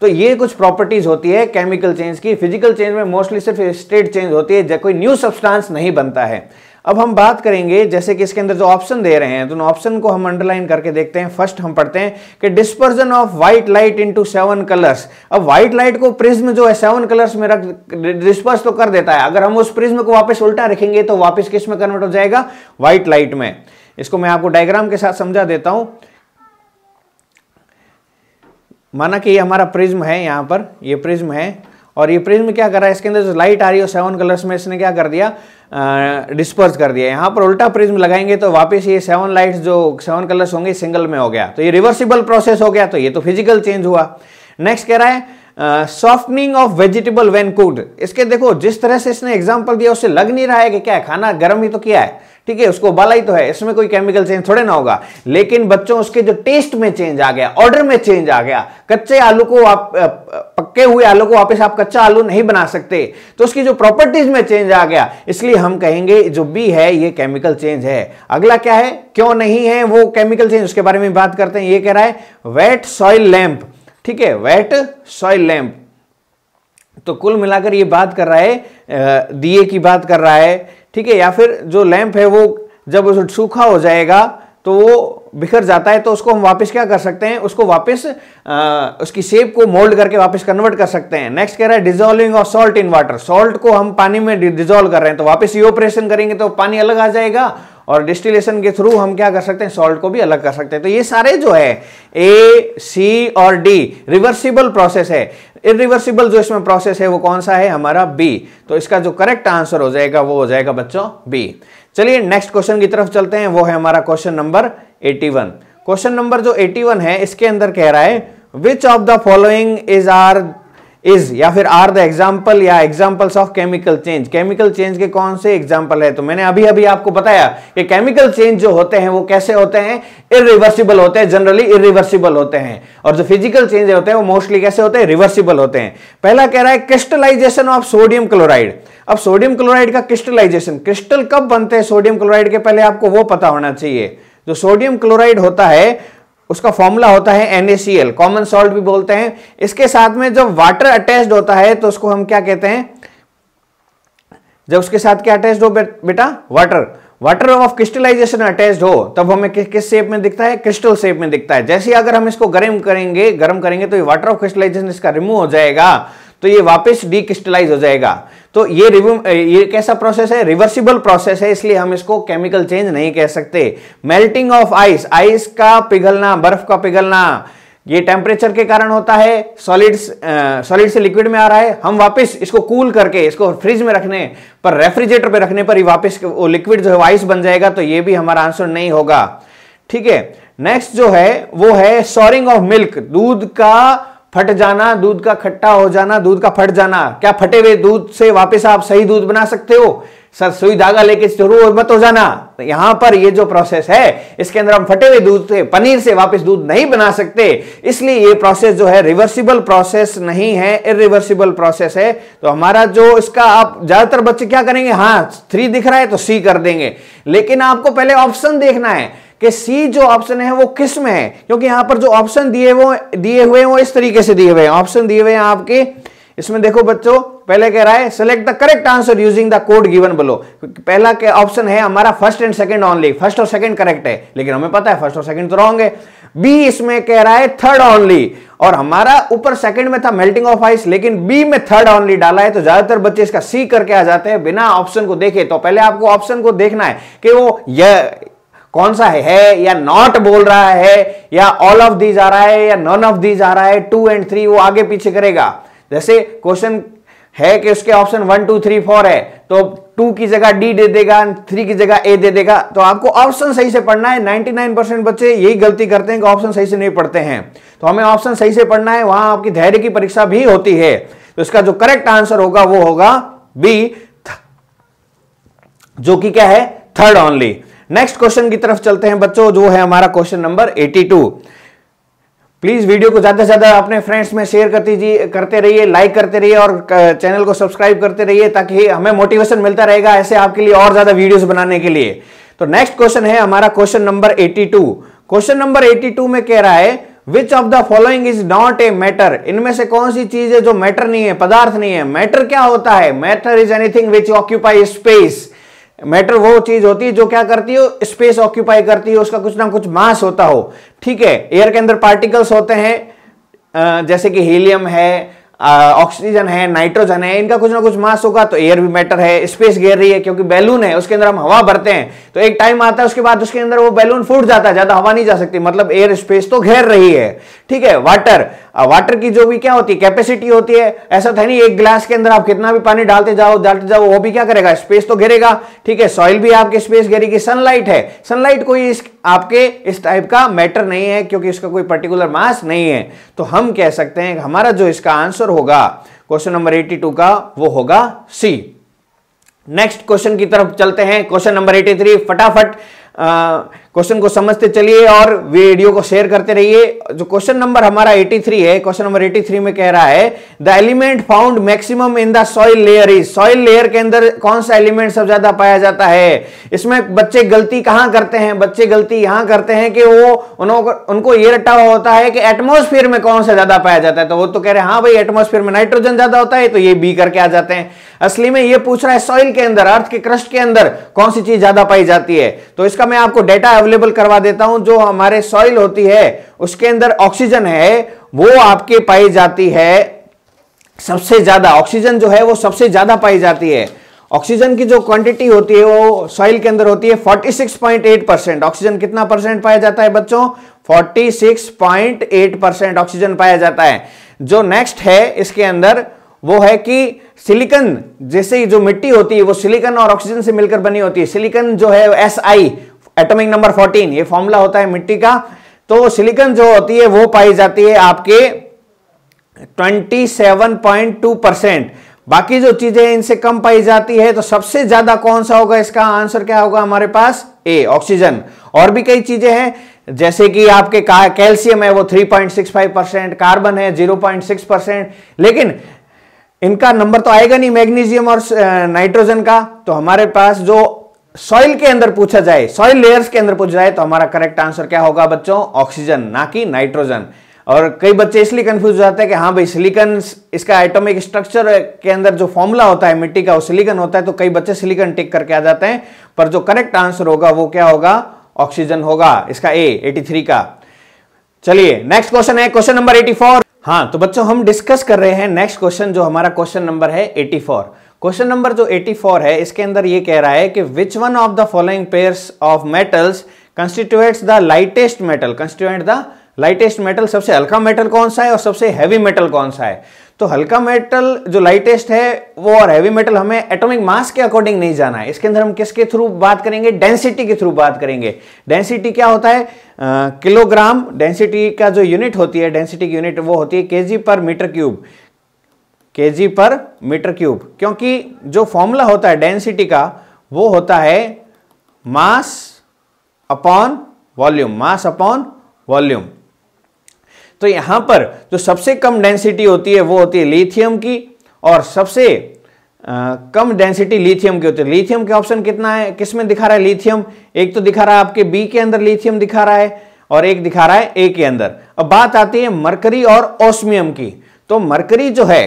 तो ये कुछ प्रॉपर्टीज होती है केमिकल चेंज की फिजिकल चेंज में मोस्टली सिर्फ स्टेट चेंज होती है जब कोई न्यू सब्सटेंस नहीं बनता है अब हम बात करेंगे जैसे कि इसके अंदर जो ऑप्शन दे रहे हैं तो ऑप्शन को हम अंडरलाइन करके देखते हैं फर्स्ट हम पढ़ते हैं कि dispersion of white light into seven colours अब व्हाइट लाइट को प्रिज्म जो है सेवन कलर्स में रख डिस्पर्स तो कर देता है अगर हम उस प्रिज्म को वापस उल्टा रखेंगे तो वापस किस में कन्वर्ट हो जाएगा व्हाइट लाइट में इसको मैं आपको डायग्राम के साथ समझा देता हूं माना कि ये हमारा प्रिज्म है यहां पर ये प्रिज्म है और ये प्रिज्म क्या कर रहा है इसके अंदर जो लाइट आ रही है सेवन कलर्स में इसने क्या कर दिया डिस्पर्स कर दिया यहाँ पर उल्टा प्रिज्म लगाएंगे तो वापस ये सेवन लाइट्स जो सेवन कलर्स होंगे सिंगल में हो गया तो ये रिवर्सिबल प्रोसेस हो गया तो ये तो फिजिकल चेंज हुआ नेक्स्ट कह रहा है softening of vegetable when cooked इसके देखो जिस तरह से इसने एग्जाम्पल दिया उससे लग नहीं रहा है कि क्या है खाना गर्म ही तो किया है ठीक है उसको उबाला ही तो है इसमें कोई केमिकल चेंज थोड़े ना होगा लेकिन बच्चों उसके जो टेस्ट में चेंज आ गया ऑर्डर में चेंज आ गया कच्चे आलू को आप पक्के हुए आलू को वापस आप कच्चा आलू नहीं बना सकते तो उसकी जो प्रॉपर्टीज में चेंज आ गया इसलिए हम कहेंगे जो बी है ये केमिकल चेंज है अगला क्या है क्यों नहीं है वो केमिकल चेंज उसके बारे में बात करते हैं ये कह रहा है वेट सॉइल लैंप ठीक है वेट सॉइल लैंप तो कुल मिलाकर ये बात कर रहा है दिए की बात कर रहा है ठीक है या फिर जो लैंप है वो जब सूखा हो जाएगा तो वो बिखर जाता है तो उसको हम वापस क्या कर सकते हैं उसको वापस उसकी शेप को मोल्ड करके वापस कन्वर्ट कर सकते हैं नेक्स्ट कह रहा है dissolving of salt in water salt को हम पानी में डिजोल्व कर रहे हैं तो वापस ये ऑपरेशन करेंगे तो पानी अलग आ जाएगा और डिस्टिलेशन के थ्रू हम क्या कर सकते हैं सॉल्ट को भी अलग कर सकते हैं तो ये सारे जो है ए सी और डी रिवर्सिबल प्रोसेस है इरिवर्सिबल जो इसमें प्रोसेस है वो कौन सा है हमारा बी तो इसका जो करेक्ट आंसर हो जाएगा वो हो जाएगा बच्चों बी चलिए नेक्स्ट क्वेश्चन की तरफ चलते हैं वो है हमारा क्वेश्चन नंबर 81 क्वेश्चन नंबर जो 81 है इसके अंदर कह रहा है which of the following is are is या फिर आर द एग्जाम्पल या examples of chemical change chemical change के कौन से एग्जाम्पल है तो मैंने अभी अभी आपको बताया कि केमिकल चेंज जो होते हैं वो कैसे होते हैं इिवर्सिबल होते हैं जनरली इिवर्सिबल होते हैं और जो फिजिकल चेंज होते हैं वो मोस्टली कैसे होते हैं रिवर्सिबल होते हैं पहला कह रहा है क्रिस्टलाइजेशन ऑफ सोडियम क्लोराइड अब सोडियम क्लोराइड का क्रिस्टलाइजेशन क्रिस्टल कब बनते हैं सोडियम क्लोराइड के पहले आपको वो पता होना चाहिए जो सोडियम क्लोराइड होता है उसका फॉर्मूला होता है NaCl कॉमन सॉल्ट भी बोलते हैं इसके साथ में जब वाटर अटैच्ड होता है तो उसको हम क्या कहते हैं जब उसके साथ क्या अटैच्ड हो बेटा water water of crystallization attached हो तब हमें किस शेप में दिखता है क्रिस्टल शेप में दिखता है जैसे अगर हम इसको गर्म करेंगे गर्म करेंगे तो ये वाटर ऑफ क्रिस्टलाइजेशन इसका रिमूव हो जाएगा तो ये वापस डिक्रिस्टलाइज हो जाएगा तो ये रिव्यू ये कैसा प्रोसेस है रिवर्सिबल प्रोसेस है इसलिए हम इसको केमिकल चेंज नहीं कह सकते मेल्टिंग ऑफ आइस आइस का पिघलना बर्फ का पिघलना ये टेम्परेचर के कारण होता है सॉलिड सॉलिड से लिक्विड में आ रहा है हम वापस इसको कूल करके इसको फ्रिज में रखने पर रेफ्रिजरेटर पे रखने पर ये वापस वो लिक्विड जो है आइस बन जाएगा तो ये भी हमारा आंसर नहीं होगा ठीक है नेक्स्ट जो है वो है सॉरिंग ऑफ मिल्क दूध का फट जाना दूध का खट्टा हो जाना दूध का फट जाना क्या फटे हुए दूध से वापस आप सही दूध बना सकते हो सर सुई धागा लेके जरूर मत हो जाना तो यहां पर ये जो प्रोसेस है इसके अंदर हम फटे हुए दूध से पनीर से वापस दूध नहीं बना सकते इसलिए ये प्रोसेस जो है रिवर्सिबल प्रोसेस नहीं है इरिवर्सिबल प्रोसेस है तो हमारा जो इसका आप ज्यादातर बच्चे क्या करेंगे हाँ थ्री दिख रहा है तो सी कर देंगे लेकिन आपको पहले ऑप्शन देखना है कि सी जो ऑप्शन है वो किस में है क्योंकि यहां पर जो ऑप्शन दिए वो दिए हुए हैं वो इस तरीके से दिए हुए हैं ऑप्शन दिए हुए हैं आपके इसमें देखो बच्चों पहले कह रहा है select the correct answer using the code given below पहला के ऑप्शन है हमारा first and second only first और सेकंड करेक्ट है लेकिन हमें पता है फर्स्ट और सेकंड तो रॉन्ग है बी इसमें कह रहा है थर्ड ओनली और हमारा ऊपर सेकंड में था मेल्टिंग ऑफ आइस लेकिन बी में थर्ड ऑनली डाला है तो ज्यादातर बच्चे इसका सी करके आ जाते हैं बिना ऑप्शन को देखे तो पहले आपको ऑप्शन को देखना है कि वो कौन सा है, है या नॉट बोल रहा है या ऑल ऑफ दीज आ रहा है या नॉन ऑफ दीज आ रहा है टू एंड थ्री वो आगे पीछे करेगा जैसे क्वेश्चन है कि उसके option one two three four है तो टू की जगह डी दे देगा थ्री की जगह ए दे देगा तो आपको ऑप्शन सही से पढ़ना है 99 परसेंट बच्चे यही गलती करते हैं कि ऑप्शन सही से नहीं पढ़ते हैं तो हमें ऑप्शन सही से पढ़ना है वहां आपकी धैर्य की परीक्षा भी होती है तो इसका जो करेक्ट आंसर होगा वो होगा बी जो कि क्या है थर्ड ऑनली नेक्स्ट क्वेश्चन की तरफ चलते हैं बच्चों जो है हमारा क्वेश्चन नंबर 82 प्लीज वीडियो को ज्यादा से ज्यादा अपने फ्रेंड्स में शेयर करती जी करते रहिए लाइक करते रहिए और चैनल को सब्सक्राइब करते रहिए ताकि हमें मोटिवेशन मिलता रहेगा ऐसे आपके लिए और ज्यादा वीडियोस बनाने के लिए तो नेक्स्ट क्वेश्चन है हमारा question number eighty question number eighty में कह रहा है which of the following is not a matter इनमें से कौन सी चीज है जो मैटर नहीं है पदार्थ नहीं है मैटर क्या होता है matter is anything which occupy space matter वो चीज होती है जो क्या करती हो स्पेस ऑक्यूपाई करती है उसका कुछ ना कुछ मास होता हो ठीक है एयर के अंदर पार्टिकल्स होते हैं जैसे कि हीलियम है ऑक्सीजन है नाइट्रोजन है इनका कुछ ना कुछ मास होगा तो एयर भी मैटर है स्पेस घेर रही है क्योंकि बैलून है उसके अंदर हम हवा भरते हैं तो एक टाइम आता है उसके बाद उसके अंदर वो बैलून फूट जाता है ज्यादा हवा नहीं जा सकती मतलब एयर स्पेस तो घेर रही है ठीक है वाटर वाटर की जो भी क्या होती है कैपेसिटी होती है ऐसा था नहीं एक ग्लास के अंदर आप कितना भी पानी डालते जाओ डालते जाओ वो भी क्या करेगा स्पेस तो घेरेगा ठीक है सॉइल भी आपके स्पेस घेरेगी सनलाइट है सनलाइट कोई इस आपके इस टाइप का मैटर नहीं है क्योंकि इसका कोई पर्टिकुलर मास नहीं है तो हम कह सकते हैं हमारा जो इसका आंसर होगा क्वेश्चन नंबर एटी का वो होगा सी नेक्स्ट क्वेश्चन की तरफ चलते हैं क्वेश्चन नंबर एटी फटाफट क्वेश्चन को समझते चलिए और वीडियो को शेयर करते रहिए जो क्वेश्चन नंबर हमारा 83 है क्वेश्चन नंबर 83 में कह रहा है the element found maximum in the soil layer is soil layer के अंदर कौन सा एलिमेंट सब ज्यादा पाया जाता है इसमें बच्चे गलती कहां करते हैं बच्चे गलती यहां करते हैं कि वो उनको ये रटा हुआ होता है कि एटमोस्फेयर में कौन सा ज्यादा पाया जाता है तो वो तो कह रहे हैं हाँ भाई एटमोस्फेयर में नाइट्रोजन ज्यादा होता है तो ये बी करके आ जाते हैं असली में ये पूछ रहा है सॉइल के अंदर अर्थ के क्रस्ट के अंदर कौन सी चीज ज्यादा पाई जाती है तो इसका मैं आपको डेटा अवेलेबल करवा देता हूं जो हमारे सॉइल होती है उसके अंदर ऑक्सीजन है वो आपके पाई जाती है सबसे ज्यादा ऑक्सीजन जो है वो सबसे ज्यादा पाई जाती है ऑक्सीजन की जो क्वांटिटी होती है वो सॉइल के अंदर होती है 46.8 परसेंट ऑक्सीजन कितना परसेंट पाया जाता है बच्चों 46.8 परसेंट ऑक्सीजन पाया जाता है जो नेक्स्ट है इसके अंदर वो है कि सिलिकन जैसे जो मिट्टी होती है वो सिलिकन और ऑक्सीजन से मिलकर बनी होती है सिलिकन जो है S SI, I atomic number 14 ये फॉर्मूला होता है मिट्टी का तो सिलिकन जो होती है वो पाई जाती है आपके 27.2 परसेंट बाकी जो चीजें इनसे कम पाई जाती है तो सबसे ज्यादा कौन सा होगा इसका आंसर क्या होगा हमारे पास ए ऑक्सीजन और भी कई चीजें हैं जैसे कि आपके कैल्शियम है वो 3.65 परसेंट कार्बन है 0.6 परसेंट लेकिन इनका नंबर तो आएगा नहीं मैग्नीशियम और नाइट्रोजन का तो हमारे पास जो सॉइल के अंदर पूछा जाए सॉइल लेयर्स के अंदर पूछा जाए तो हमारा करेक्ट आंसर क्या होगा बच्चों ऑक्सीजन ना कि नाइट्रोजन और कई बच्चे इसलिए कंफ्यूज हो जाते हैं कि हाँ भाई सिलिकन इसका एटॉमिक स्ट्रक्चर के अंदर जो फॉर्मूला होता है मिट्टी का वो सिलिकन होता है तो कई बच्चे सिलिकन टिक करके आ जाते हैं पर जो करेक्ट आंसर होगा वो क्या होगा ऑक्सीजन होगा इसका ए 83 का चलिए नेक्स्ट क्वेश्चन है क्वेश्चन नंबर 84 हाँ तो बच्चों हम डिस्कस कर रहे हैं नेक्स्ट क्वेश्चन जो हमारा क्वेश्चन नंबर है 84 क्वेश्चन नंबर जो 84 है इसके अंदर ये कह रहा है कि which one of the following pairs of metals constituents the lightest metal constituent the lightest metal सबसे हल्का मेटल कौन सा है और सबसे हैवी मेटल कौन सा है तो हल्का मेटल जो लाइटेस्ट है वो और हैवी मेटल हमें एटॉमिक मास के अकॉर्डिंग नहीं जाना है इसके अंदर हम किसके थ्रू बात करेंगे डेंसिटी के थ्रू बात करेंगे डेंसिटी क्या होता है किलोग्राम डेंसिटी का जो यूनिट होती है डेंसिटी की यूनिट वो होती है केजी पर मीटर क्यूब के जी पर मीटर क्यूब क्योंकि जो फॉर्मूला होता है डेंसिटी का वो होता है mass upon volume mass upon volume तो यहां पर जो सबसे कम डेंसिटी होती है वो होती है लिथियम की और सबसे आ, कम डेंसिटी लिथियम की होती है लिथियम के ऑप्शन कितना है किस में दिखा रहा है लिथियम एक तो दिखा रहा है आपके बी के अंदर लिथियम दिखा रहा है और एक दिखा रहा है ए के अंदर अब बात आती है मरकरी और ओस्मियम की तो मरकरी जो है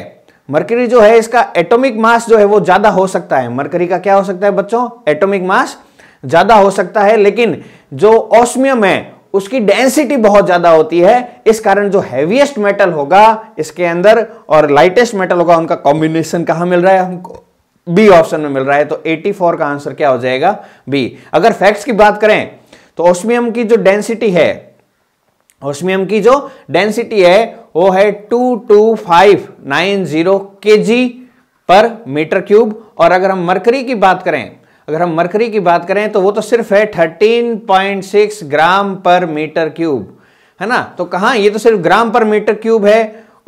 मरकरी जो है इसका एटॉमिक मास जो है वो ज्यादा हो सकता है मरकरी का क्या हो सकता है बच्चों एटॉमिक मास ज्यादा हो सकता है लेकिन जो ऑस्मियम है उसकी डेंसिटी बहुत ज्यादा होती है इस कारण जो हैवीएस्ट मेटल होगा इसके अंदर और लाइटेस्ट मेटल होगा उनका कॉम्बिनेशन कहां मिल रहा है हमको बी ऑप्शन में मिल रहा है तो 84 का आंसर क्या हो जाएगा बी अगर फैक्ट्स की बात करें तो ऑस्मियम की जो डेंसिटी है ऑस्मियम की जो डेंसिटी है वो है two two five nine zero के जी पर मीटर क्यूब और अगर हम मरकरी की बात करें अगर हम मरकरी की बात करें तो वो तो सिर्फ है 13.6 ग्राम पर मीटर क्यूब है ना तो कहाँ ये तो सिर्फ ग्राम पर मीटर क्यूब है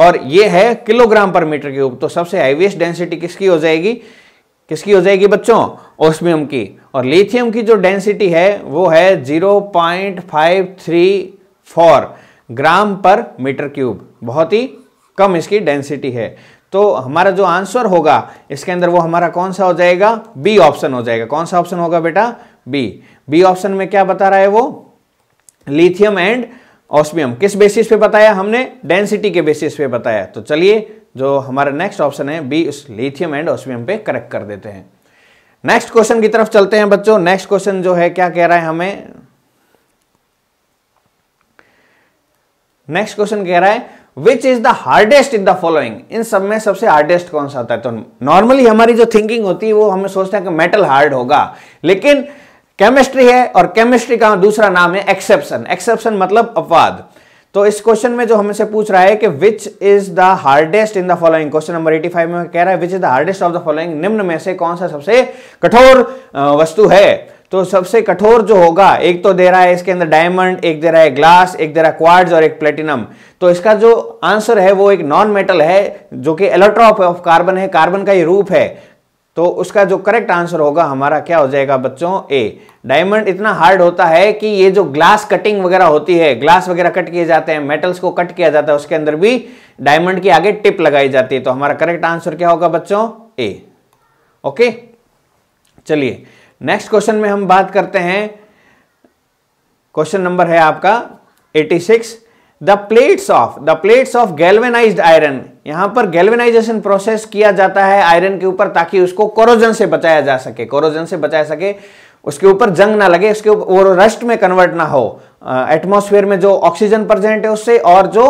और ये है किलोग्राम पर मीटर क्यूब तो सबसे हाईवेस्ट डेंसिटी किसकी हो जाएगी किसकी हो जाएगी बच्चों ओस्मियम की और लिथियम की जो डेंसिटी है वो है थ्री फॉर ग्राम पर मीटर क्यूब बहुत ही कम इसकी डेंसिटी है तो हमारा जो आंसर होगा इसके अंदर वो हमारा कौन सा हो जाएगा बी ऑप्शन हो जाएगा कौन सा ऑप्शन होगा बेटा बी बी ऑप्शन में क्या बता रहा है वो लिथियम एंड ऑस्मियम किस बेसिस पे बताया हमने डेंसिटी के बेसिस पे बताया तो चलिए जो हमारा नेक्स्ट ऑप्शन है बी उस लिथियम एंड ऑस्मियम पे करेक्ट कर देते हैं नेक्स्ट क्वेश्चन की तरफ चलते हैं बच्चों नेक्स्ट क्वेश्चन जो है क्या कह रहा है हमें नेक्स्ट क्वेश्चन कह रहा है which is the hardest in the following इन सब में सबसे हार्डेस्ट कौन सा होता है तो नॉर्मली हमारी जो थिंकिंग होती है वो हमें सोचते हैं कि मेटल हार्ड होगा लेकिन केमिस्ट्री है और केमिस्ट्री का दूसरा नाम है एक्सेप्शन एक्सेप्शन मतलब अपवाद तो इस क्वेश्चन में जो हमसे पूछ रहा है कि which is the hardest in the following question number 85 में कह रहा है which is the hardest of the following निम्न में से कौन सा सबसे कठोर वस्तु है तो सबसे कठोर जो होगा एक तो दे रहा है इसके अंदर डायमंड एक दे रहा है ग्लास एक दे रहा है क्वार्ट्ज और एक प्लेटिनम तो इसका जो आंसर है वो एक नॉन मेटल है जो कि एलोट्रॉप ऑफ कार्बन है कार्बन का ये रूप है तो उसका जो करेक्ट आंसर होगा हमारा क्या हो जाएगा बच्चों ए डायमंड इतना हार्ड होता है कि ये जो ग्लास कटिंग वगैरह होती है ग्लास वगैरह कट किए जाते हैं मेटल्स को कट किया जाता है उसके अंदर भी डायमंड की आगे टिप लगाई जाती है तो हमारा करेक्ट आंसर क्या होगा बच्चों ए ओके चलिए नेक्स्ट क्वेश्चन में हम बात करते हैं क्वेश्चन नंबर है आपका 86 the plates of the plates of galvanised iron यहां पर गैल्वेनाइजेशन प्रोसेस किया जाता है आयरन के ऊपर ताकि उसको कोरोजन से बचाया जा सके कोरोजन से बचाया सके उसके ऊपर जंग ना लगे उसके ऊपर रस्ट में कन्वर्ट ना हो एटमोस्फेयर में जो ऑक्सीजन प्रेजेंट है उससे और जो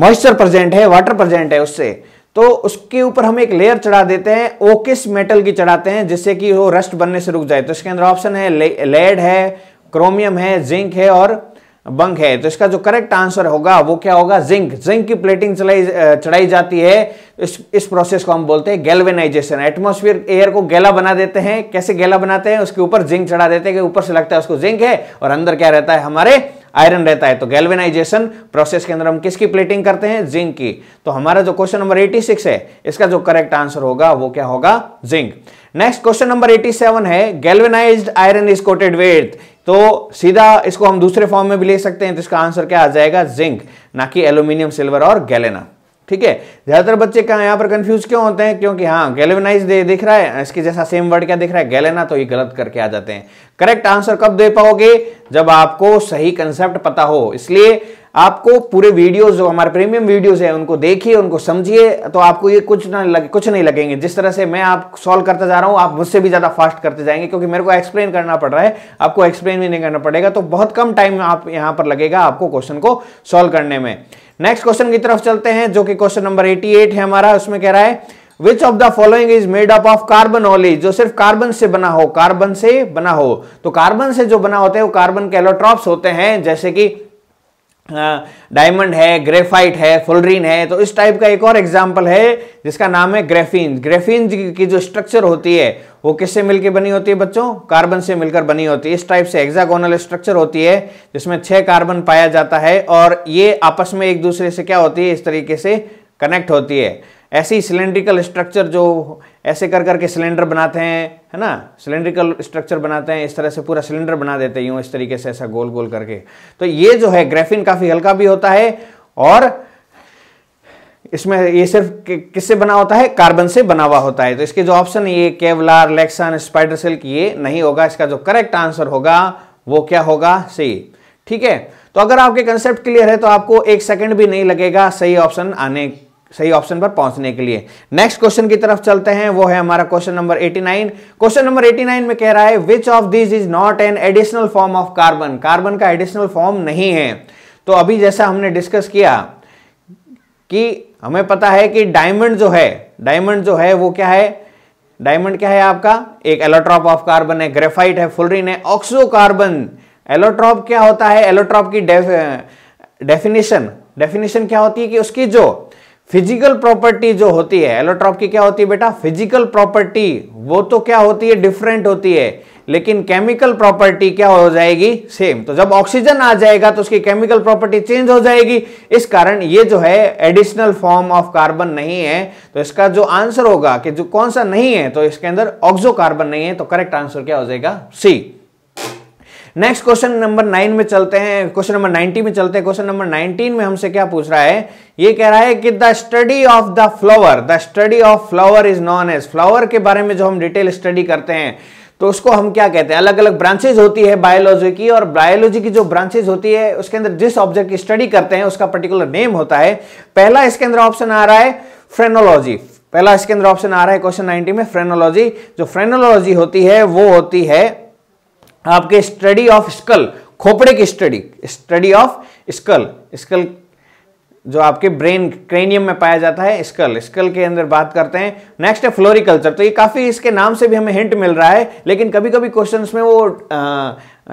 मॉइस्चर प्रेजेंट है वाटर प्रेजेंट है उससे तो उसके ऊपर हम एक लेयर चढ़ा देते हैं ओकिस मेटल की चढ़ाते हैं जिससे कि वो रस्ट बनने से रुक जाए तो इसके अंदर ऑप्शन है लेड है क्रोमियम है जिंक है और बंक है तो इसका जो करेक्ट आंसर होगा वो क्या होगा जिंक जिंक की प्लेटिंग चलाई चढ़ाई जाती है इस इस प्रोसेस को हम बोलते हैं गैल्वेनाइजेशन एटमोसफियर एयर को गैला बना देते हैं कैसे गैला बनाते हैं उसके ऊपर जिंक चढ़ा देते हैं कि ऊपर से लगता है उसको जिंक है और अंदर क्या रहता है हमारे आयरन रहता है तो गैल्वेनाइजेशन प्रोसेस के अंदर हम किसकी प्लेटिंग करते हैं जिंक की तो हमारा जो क्वेश्चन नंबर 86 है इसका जो करेक्ट आंसर होगा वो क्या होगा जिंक नेक्स्ट क्वेश्चन नंबर 87 है galvanised iron is coated with तो सीधा इसको हम दूसरे फॉर्म में भी ले सकते हैं तो इसका आंसर क्या आ जाएगा जिंक ना कि एल्यूमिनियम सिल्वर और गैलेना ठीक है ज्यादातर बच्चे कहा यहाँ पर कंफ्यूज क्यों होते हैं क्योंकि हाँ गैलेनाइज दे दिख रहा है इसके जैसा सेम वर्ड क्या दिख रहा है गैलेना तो ये गलत करके आ जाते हैं करेक्ट आंसर कब दे पाओगे जब आपको सही कंसेप्ट पता हो इसलिए आपको पूरे वीडियोस जो हमारे प्रीमियम वीडियोस हैं उनको देखिए उनको समझिए तो आपको ये कुछ ना लगे कुछ नहीं लगेंगे जिस तरह से मैं आप सॉल्व करता जा रहा हूँ आप मुझसे भी ज़्यादा फास्ट करते जाएंगे क्योंकि मेरे को एक्सप्लेन करना पड़ रहा है आपको एक्सप्लेन भी नहीं करना पड़ेगा तो बहुत कम टाइम आप यहाँ पर लगेगा आपको क्वेश्चन को सॉल्व करने में नेक्स्ट क्वेश्चन की तरफ चलते हैं जो कि क्वेश्चन नंबर 88 है हमारा उसमें कह रहा है which of the following is made up of carbon only जो सिर्फ कार्बन से बना हो कार्बन से बना हो तो कार्बन से जो बना होते हैं वो कार्बन कैलोट्रॉप्स होते हैं जैसे कि डायमंड हाँ, है ग्रेफाइट है फुलरीन है तो इस टाइप का एक और एग्जाम्पल है जिसका नाम है ग्रेफीन ग्रेफीन की जो स्ट्रक्चर होती है वो किससे मिलकर बनी होती है बच्चों कार्बन से मिलकर बनी होती है इस टाइप से एग्जागोनल स्ट्रक्चर होती है जिसमें छह कार्बन पाया जाता है और ये आपस में एक दूसरे से क्या होती है इस तरीके से कनेक्ट होती है ऐसे ही सिलेंड्रिकल स्ट्रक्चर जो ऐसे कर करके सिलेंडर बनाते हैं है ना सिलेंड्रिकल स्ट्रक्चर बनाते हैं इस तरह से पूरा सिलेंडर बना देते हैं यूँ इस तरीके से ऐसा गोल गोल करके तो ये जो है ग्रेफिन काफ़ी हल्का भी होता है और इसमें ये सिर्फ किससे बना होता है कार्बन से बना हुआ होता है तो इसके जो ऑप्शन ये केवलार लेक्सन स्पाइडर सिल्क ये नहीं होगा इसका जो करेक्ट आंसर होगा वो क्या होगा सही ठीक है तो अगर आपके कंसेप्ट क्लियर है तो आपको एक सेकंड भी नहीं लगेगा सही ऑप्शन आने सही ऑप्शन पर पहुंचने के लिए नेक्स्ट क्वेश्चन की तरफ चलते हैं वो है हमारा क्वेश्चन नंबर 89 क्वेश्चन नंबर 89 में कह रहा है which of this is not an additional form of carbon carbon का एडिशनल फॉर्म नहीं है तो अभी जैसा हमने डिस्कस किया कि हमें पता है कि डायमंड जो है डायमंड जो है वो क्या है डायमंड क्या है आपका एक एलोट्रॉप ऑफ कार्बन है ग्रेफाइट है फुलरिन है ऑक्सो कार्बन एलोट्रॉप क्या होता है एलोट्रॉप की डेफिनेशन डेफिनेशन क्या होती है कि उसकी जो फिजिकल प्रॉपर्टी जो होती है एलोट्रॉप की क्या होती है बेटा फिजिकल प्रॉपर्टी वो तो क्या होती है डिफरेंट होती है लेकिन केमिकल प्रॉपर्टी क्या हो जाएगी सेम तो जब ऑक्सीजन आ जाएगा तो उसकी केमिकल प्रॉपर्टी चेंज हो जाएगी इस कारण ये जो है एडिशनल फॉर्म ऑफ कार्बन नहीं है तो इसका जो आंसर होगा कि जो कौन सा नहीं है तो इसके अंदर ऑक्सो कार्बन नहीं है तो करेक्ट आंसर क्या हो जाएगा C next question number nine में चलते हैं क्वेश्चन नंबर नाइनटीन में चलते हैं क्वेश्चन नंबर नाइनटीन में हमसे क्या पूछ रहा है ये कह रहा है कि the study of the flower the study of flower is known as flower के बारे में जो हम डिटेल स्टडी करते हैं तो उसको हम क्या कहते हैं अलग अलग ब्रांचेज होती है बायोलॉजी की और बायोलॉजी की जो ब्रांचेज होती है उसके अंदर जिस ऑब्जेक्ट की स्टडी करते हैं उसका पर्टिकुलर नेम होता है पहला इसके अंदर ऑप्शन आ रहा है फ्रेनोलॉजी पहला इसके अंदर ऑप्शन आ रहा है क्वेश्चन 90 में फ्रेनोलॉजी जो फ्रेनोलॉजी होती है वो होती है आपके स्टडी ऑफ स्कल खोपड़े की study study of skull skull जो आपके ब्रेन क्रेनियम में पाया जाता है स्कल स्कल के अंदर बात करते हैं नेक्स्ट है फ्लोरिकल्चर तो ये काफ़ी इसके नाम से भी हमें हिंट मिल रहा है लेकिन कभी कभी क्वेश्चंस में वो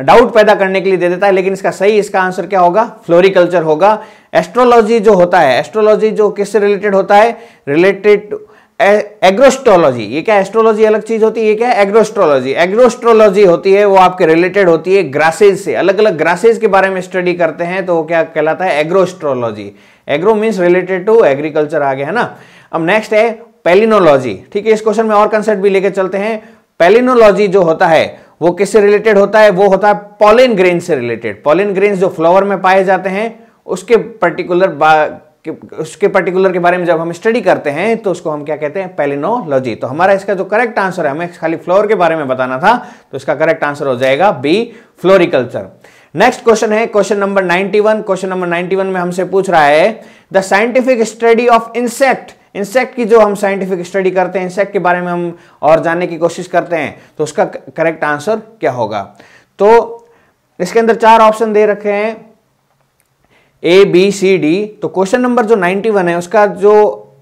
डाउट पैदा करने के लिए दे देता है लेकिन इसका सही इसका आंसर क्या होगा फ्लोरिकल्चर होगा एस्ट्रोलॉजी जो होता है एस्ट्रोलॉजी जो किससे रिलेटेड होता है रिलेटेड एग्रोस्ट्रोलॉजी ये क्या एस्ट्रोलॉजी अलग चीज होती है ये क्या एग्रोस्ट्रोलॉजी एग्रोस्ट्रोलॉजी होती है वो आपके रिलेटेड होती है ग्रासेज से अलग अलग ग्रासेज के बारे में स्टडी करते हैं तो वो क्या कहलाता है agrostology agro means related to agriculture आ गया है ना अब नेक्स्ट है पेलिनोलॉजी ठीक है इस क्वेश्चन में और कंसेप्ट भी लेके चलते हैं पेलिनोलॉजी जो होता है वो किससे रिलेटेड होता है वो होता है पॉलिन ग्रेन से रिलेटेड पॉलिन ग्रेन जो फ्लावर में पाए जाते हैं उसके पर्टिकुलर उसके पर्टिकुलर के बारे में जब हम स्टडी करते हैं तो उसको हम क्या कहते हैं पेलिनोलॉजी तो हमारा इसका जो करेक्ट आंसर है हमें खाली फ्लोर के बारे में बताना था तो इसका करेक्ट आंसर हो जाएगा बी फ्लोरिकल्चर नेक्स्ट क्वेश्चन है क्वेश्चन नंबर 91 क्वेश्चन नंबर 91 में हमसे पूछ रहा है the scientific study of insect insect की जो हम साइंटिफिक स्टडी करते हैं इंसेक्ट के बारे में हम और जानने की कोशिश करते हैं तो उसका करेक्ट आंसर क्या होगा तो इसके अंदर चार ऑप्शन दे रखे हैं ए बी सी डी तो क्वेश्चन नंबर जो 91 है उसका जो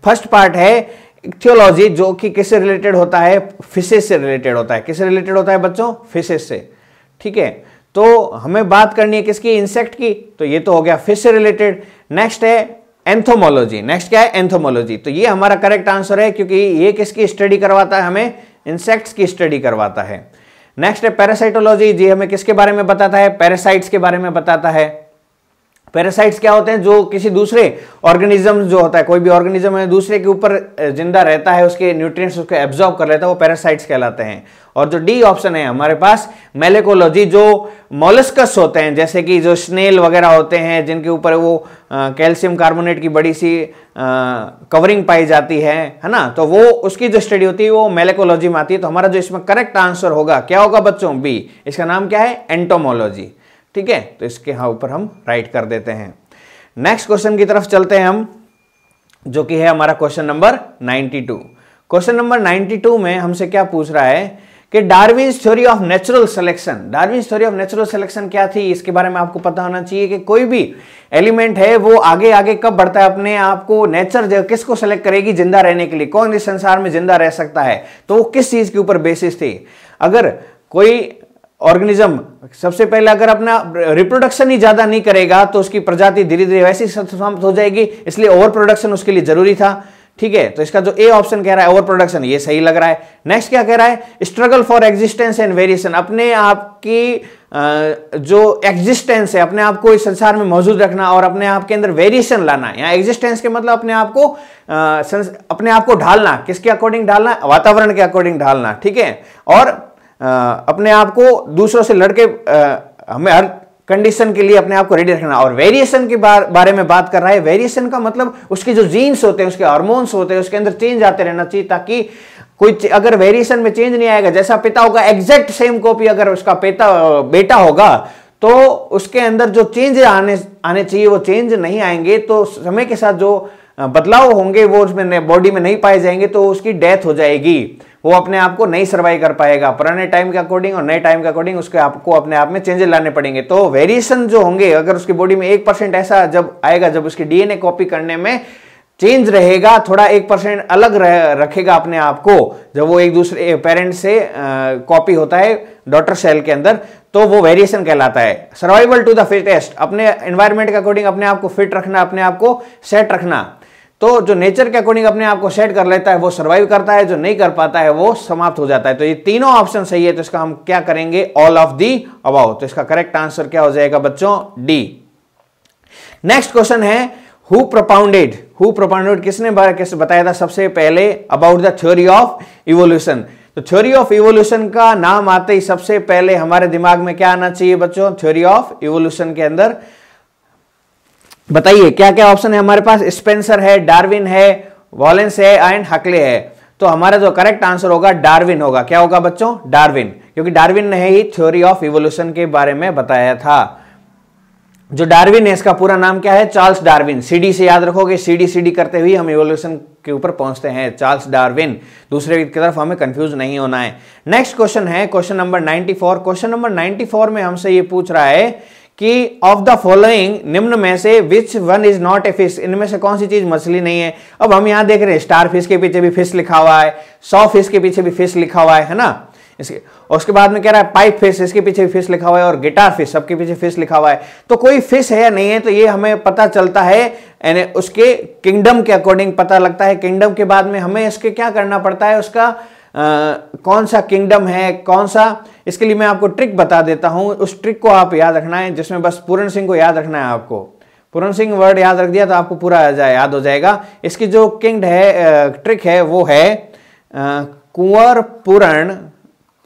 फर्स्ट पार्ट है इक्थियोलॉजी जो कि किससे रिलेटेड होता है फिशेस से रिलेटेड होता है किससे रिलेटेड होता है बच्चों फिशेस से ठीक है तो हमें बात करनी है किसकी इंसेक्ट की तो ये तो हो गया फिश से रिलेटेड नेक्स्ट है एंथोमोलॉजी नेक्स्ट क्या है एंथोमोलॉजी तो ये हमारा करेक्ट आंसर है क्योंकि ये किसकी स्टडी करवाता है हमें इंसेक्ट्स की स्टडी करवाता है नेक्स्ट है पैरासाइटोलॉजी जी हमें किसके बारे में बताता है पैरासाइट्स के बारे में बताता है पैरासाइट्स क्या होते हैं जो किसी दूसरे ऑर्गेनिज्म जो होता है कोई भी ऑर्गेनिज्म है दूसरे के ऊपर जिंदा रहता है उसके न्यूट्रिएंट्स उसको एब्जॉर्ब कर लेता है वो पैरासाइट्स कहलाते हैं और जो डी ऑप्शन है हमारे पास मेलेकोलॉजी जो मोलस्कस होते हैं जैसे कि जो स्नेल वगैरह होते हैं जिनके ऊपर वो कैल्शियम कार्बोनेट की बड़ी सी कवरिंग पाई जाती है है ना तो वो उसकी जो स्टडी होती है वो मेलेकोलॉजी में आती है तो हमारा जो इसमें करेक्ट आंसर होगा क्या होगा बच्चों बी इसका नाम क्या है एंटोमोलॉजी ठीक है तो इसके यहां ऊपर हम राइट कर देते हैं नेक्स्ट क्वेश्चन की तरफ चलते हैं हम जो कि है हमारा क्वेश्चन नंबर 92 क्वेश्चन नंबर 92 में हमसे क्या पूछ रहा है कि Darwin theory of natural selection Darwin theory of natural selection क्या थी इसके बारे में आपको पता होना चाहिए कि कोई भी एलिमेंट है वो आगे आगे कब बढ़ता है अपने आप को नेचर किसको सेलेक्ट करेगी जिंदा रहने के लिए कौन इस संसार में जिंदा रह सकता है तो वो किस चीज के ऊपर बेसिस थी अगर कोई ऑर्गेनिज्म सबसे पहले अगर अपना रिप्रोडक्शन ही ज्यादा नहीं करेगा तो उसकी प्रजाति धीरे धीरे वैसी समाप्त हो जाएगी इसलिए ओवर प्रोडक्शन उसके लिए जरूरी था ठीक है तो इसका जो ए ऑप्शन कह रहा है ओवर प्रोडक्शन ये सही लग रहा है नेक्स्ट क्या कह रहा है struggle for existence and variation अपने आप की जो एग्जिस्टेंस है अपने आप को इस संसार में मौजूद रखना और अपने आप के अंदर वेरिएशन लाना या एग्जिस्टेंस के मतलब अपने आप को अपने आप को ढालना किसके अकॉर्डिंग ढालना वातावरण के अकॉर्डिंग ढालना ठीक है और अपने आप को दूसरों से लड़के हमें हर कंडीशन के लिए अपने आप को रेडी रखना और वेरिएशन के बार, बारे में बात कर रहा है वेरिएशन का मतलब उसके जो जीन्स होते हैं उसके हार्मोन्स होते हैं उसके अंदर चेंज आते रहना चाहिए ताकि कोई अगर वेरिएशन में चेंज नहीं आएगा जैसा पिता होगा एग्जैक्ट सेम कॉपी अगर उसका पिता बेटा होगा तो उसके अंदर जो चेंज आने आने चाहिए वो चेंज नहीं आएंगे तो समय के साथ जो बदलाव होंगे वो उसमें बॉडी में नहीं पाए जाएंगे तो उसकी डेथ हो जाएगी वो अपने आप को नहीं सर्वाइव कर पाएगा पुराने टाइम के अकॉर्डिंग और नए टाइम के अकॉर्डिंग उसके आपको अपने आप में चेंजेस लाने पड़ेंगे तो वेरिएशन जो होंगे अगर उसकी बॉडी में एक परसेंट ऐसा जब आएगा जब उसकी डीएनए कॉपी करने में चेंज रहेगा थोड़ा एक परसेंट अलग रह, रखेगा अपने आप को जब वो एक दूसरे पेरेंट से कॉपी होता है डॉटर सेल के अंदर तो वो वेरिएशन कहलाता है सर्वाइवल टू द फिटेस्ट अपने एनवायरमेंट के अकॉर्डिंग अपने आप को फिट रखना अपने आप को सेट रखना तो जो नेचर के अकॉर्डिंग अपने आप को सेट कर लेता है वो सर्वाइव करता है जो नहीं कर पाता है वो समाप्त हो जाता है तो ये तीनों ऑप्शन सही है तो इसका हम क्या करेंगे ऑल ऑफ दी अबाउ तो इसका करेक्ट आंसर क्या हो जाएगा बच्चों डी नेक्स्ट क्वेश्चन है हु प्रोपाउंडेड हु प्रोपाउंडेड किसने किस बताया था सबसे पहले about the theory of evolution तो थ्योरी ऑफ इवोल्यूशन का नाम आते ही सबसे पहले हमारे दिमाग में क्या आना चाहिए बच्चों थ्योरी ऑफ इवोल्यूशन के अंदर बताइए क्या क्या ऑप्शन है हमारे पास स्पेंसर है डार्विन है वॉलेंस है एंड हकले है तो हमारा जो करेक्ट आंसर होगा डार्विन होगा क्या होगा बच्चों डार्विन क्योंकि डार्विन ने ही थ्योरी ऑफ इवोल्यूशन के बारे में बताया था जो डार्विन है इसका पूरा नाम क्या है चार्ल्स डार्विन सीडी से याद रखोगे सीडी सीडी करते हुए हम इवोल्यूशन के ऊपर पहुंचते हैं चार्ल्स डार्विन दूसरे की तरफ हमें कंफ्यूज नहीं होना है नेक्स्ट क्वेश्चन है क्वेश्चन नंबर 94 क्वेश्चन नंबर 94 में हमसे ये पूछ रहा है कि ऑफ द फॉलोइंग निम्न में से which one is not a fish इनमें से कौन सी चीज मछली नहीं है अब हम यहां देख रहे हैं स्टार फिश के पीछे भी फिश लिखा हुआ है सौ फिश के पीछे भी फिश लिखा हुआ है है ना इसके और उसके बाद में कह रहा है पाइप फिश इसके पीछे भी फिश लिखा हुआ है और गिटार फिश सबके पीछे फिश लिखा हुआ है तो कोई फिश है या नहीं है तो ये हमें पता चलता है यानी उसके किंगडम के अकॉर्डिंग पता लगता है किंगडम के बाद में हमें इसके क्या करना पड़ता है उसका कौन सा किंगडम है कौन सा इसके लिए मैं आपको ट्रिक बता देता हूँ उस ट्रिक को आप याद रखना है जिसमें बस पूरण सिंह को याद रखना है आपको पूरण सिंह वर्ड याद रख दिया तो आपको पूरा याद हो जाएगा इसकी जो किंगड है ट्रिक है वो है कुंवर पूरण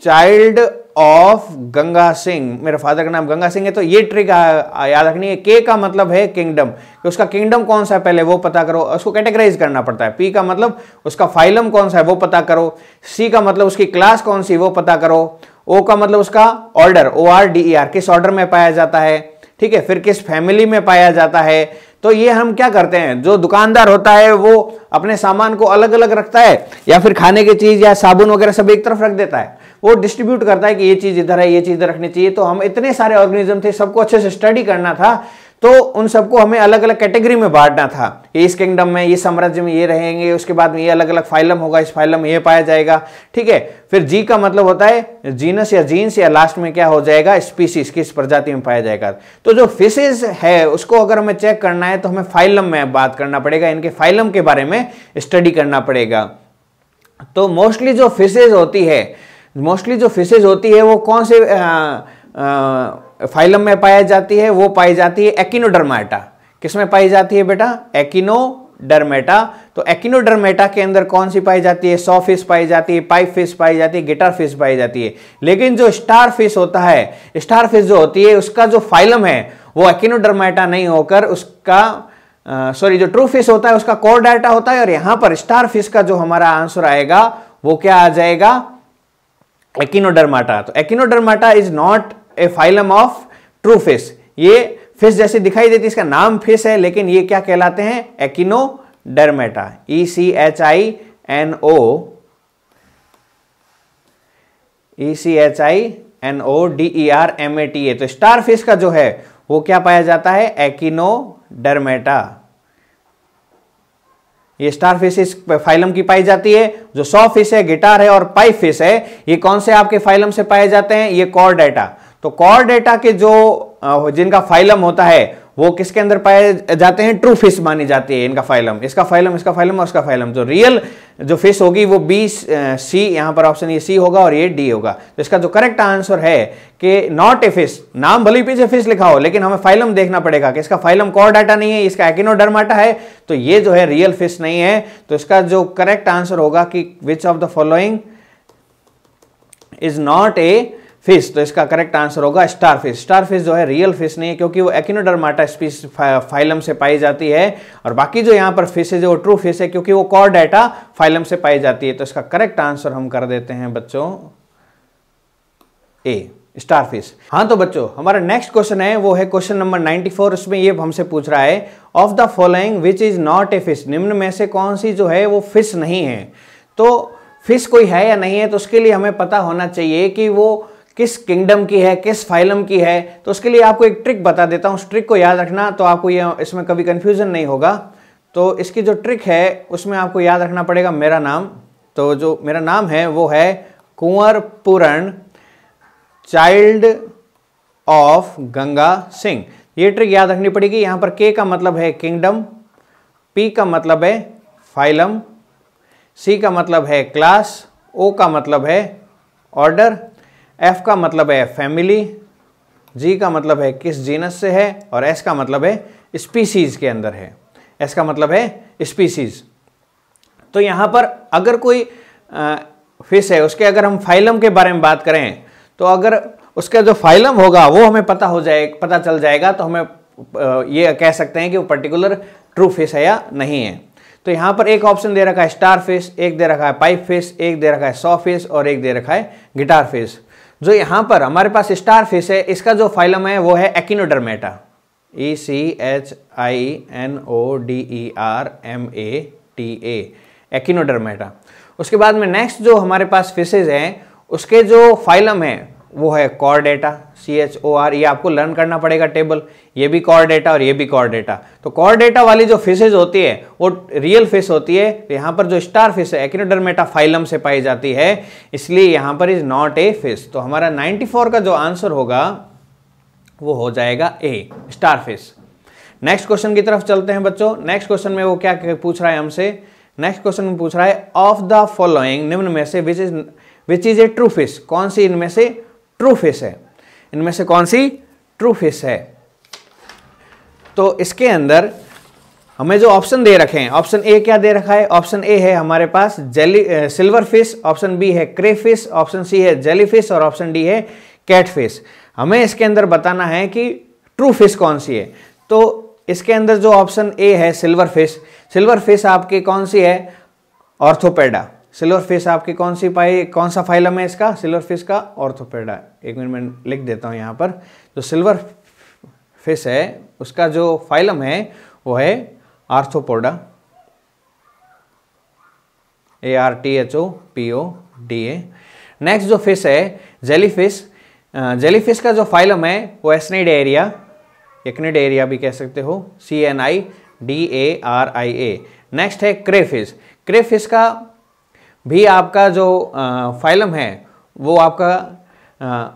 चाइल्ड ऑफ गंगा सिंह मेरे फादर का नाम गंगा सिंह है तो ये ट्रिक याद रखनी है के का मतलब है किंगडम कि उसका किंगडम कौन सा है पहले वो पता करो उसको कैटेगराइज करना पड़ता है पी का मतलब उसका फाइलम कौन सा है वो पता करो सी का मतलब उसकी क्लास कौन सी वो पता करो ओ का मतलब उसका order O R D E R किस ऑर्डर में पाया जाता है ठीक है फिर किस फैमिली में पाया जाता है तो ये हम क्या करते हैं जो दुकानदार होता है वो अपने सामान को अलग अलग रखता है या फिर खाने की चीज या साबुन वगैरह सब एक तरफ रख देता है वो डिस्ट्रीब्यूट करता है कि ये चीज़ इधर है ये चीज़ इधर रखनी चाहिए तो हम इतने सारे ऑर्गेनिज्म थे सबको अच्छे से स्टडी करना था तो उन सबको हमें अलग अलग कैटेगरी में बांटना था इस किंगडम में ये साम्राज्य में ये रहेंगे उसके बाद में ये अलग अलग फाइलम होगा इस फाइलम में ये पाया जाएगा ठीक है फिर जी का मतलब होता है जीनस या जीन्स या लास्ट में क्या हो जाएगा स्पीसीज किस प्रजाति में पाया जाएगा तो जो फिशेज है उसको अगर हमें चेक करना है तो हमें फाइलम में बात करना पड़ेगा इनके फाइलम के बारे में स्टडी करना पड़ेगा तो मोस्टली जो फिशेज होती है मोस्टली जो फिशेज होती है वो कौन से फाइलम में पाई जाती है वो पाई जाती है एकिनोडर्माटा किस में पाई जाती है बेटा एकिनो डरमेटा तो एकिनोडर्मेटा के अंदर कौन सी पाई जाती है सौ फिश पाई जाती है पाइप फिश पाई जाती है गिटार फिश पाई जाती है लेकिन जो स्टार फिश होता है स्टार फिश जो होती है उसका जो फाइलम है वो एकिनोडर्मेटा नहीं होकर उसका सॉरी जो ट्रू फिश होता है उसका कोर डाटा होता है और यहाँ पर स्टार फिश का जो हमारा आंसर आएगा वो क्या आ जाएगा एकिनोडर्माटा तो Echinodermata is not a phylum of true fish ये फिश जैसे दिखाई देती है इसका नाम फिश है लेकिन ये क्या कहलाते हैं dermata E C H I N O E C H I N O D E R M A T A तो स्टार फिश का जो है वो क्या पाया जाता है डरमेटा ये स्टार फिश इस फाइलम की पाई जाती है जो सौ फिश है गिटार है और पाइप फिश है ये कौन से आपके फाइलम से पाए जाते हैं ये कॉर डेटा तो कॉर डेटा के जो जिनका फाइलम होता है वो किसके अंदर पाए जाते हैं ट्रू फिश मानी जाती है इनका फाइलम इसका फाइलम इसका फाइलम और उसका फाइलम जो रियल जो फिश होगी वो बी सी यहां पर ऑप्शन ये सी होगा और ये डी होगा तो इसका जो करेक्ट आंसर है कि नॉट ए फिश नाम भली पीछे फिश लिखा हो लेकिन हमें फाइलम देखना पड़ेगा कि इसका फाइलम कौर डाटा नहीं है इसका एकिनोडर्माटा है तो ये जो है रियल फिश नहीं है तो इसका जो करेक्ट आंसर होगा कि which of the following is not a fish तो इसका करेक्ट आंसर होगा स्टार फिश स्टार फिश जो है रियल फिश नहीं है क्योंकि वो एक्नोडरमाटा स्पीस फाइलम से पाई जाती है और बाकी जो यहाँ पर फिश है जो ट्रू फिश है क्योंकि वो कॉर डाटा फाइलम से पाई जाती है तो इसका करेक्ट आंसर हम कर देते हैं बच्चों ए फिश हाँ तो बच्चों हमारा नेक्स्ट क्वेश्चन है वो है क्वेश्चन नंबर फोर उसमें ये हमसे पूछ रहा है of the following which is not a fish निम्न में से कौन सी जो है वो फिश नहीं है तो फिश कोई है या नहीं है तो उसके लिए हमें पता होना चाहिए कि वो किस किंगडम की है किस फाइलम की है तो उसके लिए आपको एक ट्रिक बता देता हूँ उस ट्रिक को याद रखना तो आपको ये इसमें कभी कन्फ्यूज़न नहीं होगा तो इसकी जो ट्रिक है उसमें आपको याद रखना पड़ेगा मेरा नाम तो जो मेरा नाम है वो है कुंवर पूरण चाइल्ड ऑफ गंगा सिंह ये ट्रिक याद रखनी पड़ेगी यहाँ पर के का मतलब है किंगडम पी का मतलब है फाइलम सी का मतलब है क्लास ओ का मतलब है ऑर्डर एफ का मतलब है फैमिली जी का मतलब है किस जीनस से है और एस का मतलब है स्पीसीज के अंदर है एस का मतलब है स्पीसीज तो यहाँ पर अगर कोई फिश है उसके अगर हम फाइलम के बारे में बात करें तो अगर उसका जो फाइलम होगा वो हमें पता हो जाए पता चल जाएगा तो हमें ये कह सकते हैं कि वो पर्टिकुलर ट्रू फिश है या नहीं है तो यहाँ पर एक ऑप्शन दे रखा है स्टार फिश एक दे रखा है पाइप फिश एक दे रखा है सॉ फिश और एक दे रखा है गिटार फिश जो यहाँ पर हमारे पास स्टार फिश है इसका जो फाइलम है वो है Echinodermata E C H I N O D E R M A T A उसके बाद में नेक्स्ट जो हमारे पास फिशेज हैं उसके जो फाइलम है वो है Chordata C H O R ये आपको लर्न करना पड़ेगा टेबल ये भी कॉर डेटा और ये भी कॉर डेटा तो कॉर डेटा वाली जो फिशेज होती है वो रियल फिश होती है तो यहाँ पर जो स्टार फिश है एक्नोडरमेटा फाइलम से पाई जाती है इसलिए यहाँ पर इज नॉट ए फिश तो हमारा 94 का जो आंसर होगा वो हो जाएगा A star fish next question की तरफ चलते हैं बच्चों नेक्स्ट क्वेश्चन में वो क्या पूछ रहा है हमसे नेक्स्ट क्वेश्चन में पूछ रहा है ऑफ द फॉलोइंग निम्न में से which is which is a true fish कौन सी इनमें से ट्रू फिश है इनमें से कौन सी ट्रू फिश है तो इसके अंदर हमें जो ऑप्शन दे रखे हैं ऑप्शन ए क्या दे रखा है ऑप्शन ए है हमारे पास jelly silver fish option B है क्रे फिश ऑप्शन सी है जेली फिश और ऑप्शन डी है कैट फिश हमें इसके अंदर बताना है कि ट्रू फिश कौन सी है तो इसके अंदर जो ऑप्शन ए है सिल्वर फिश सिल्वर फिश आपकी कौन सी है ऑर्थोपेडा सिल्वर फिश आपकी कौन सी पाई कौन सा फाइलम है इसका सिल्वर फिश का ऑर्थोपेडा एक मिनट में लिख देता हूँ यहाँ पर जो सिल्वर फिश है उसका जो फाइलम है वो है Arthropoda A R T H O P O D A next जो फिश है जेली फिश जेली फिश का जो फाइलम है वो एसनेड एरिया एकनेड एरिया भी कह सकते हो C N I D A R I A next है क्रे फिश क्रे फिश का भी आपका जो फाइलम है वो आपका आ,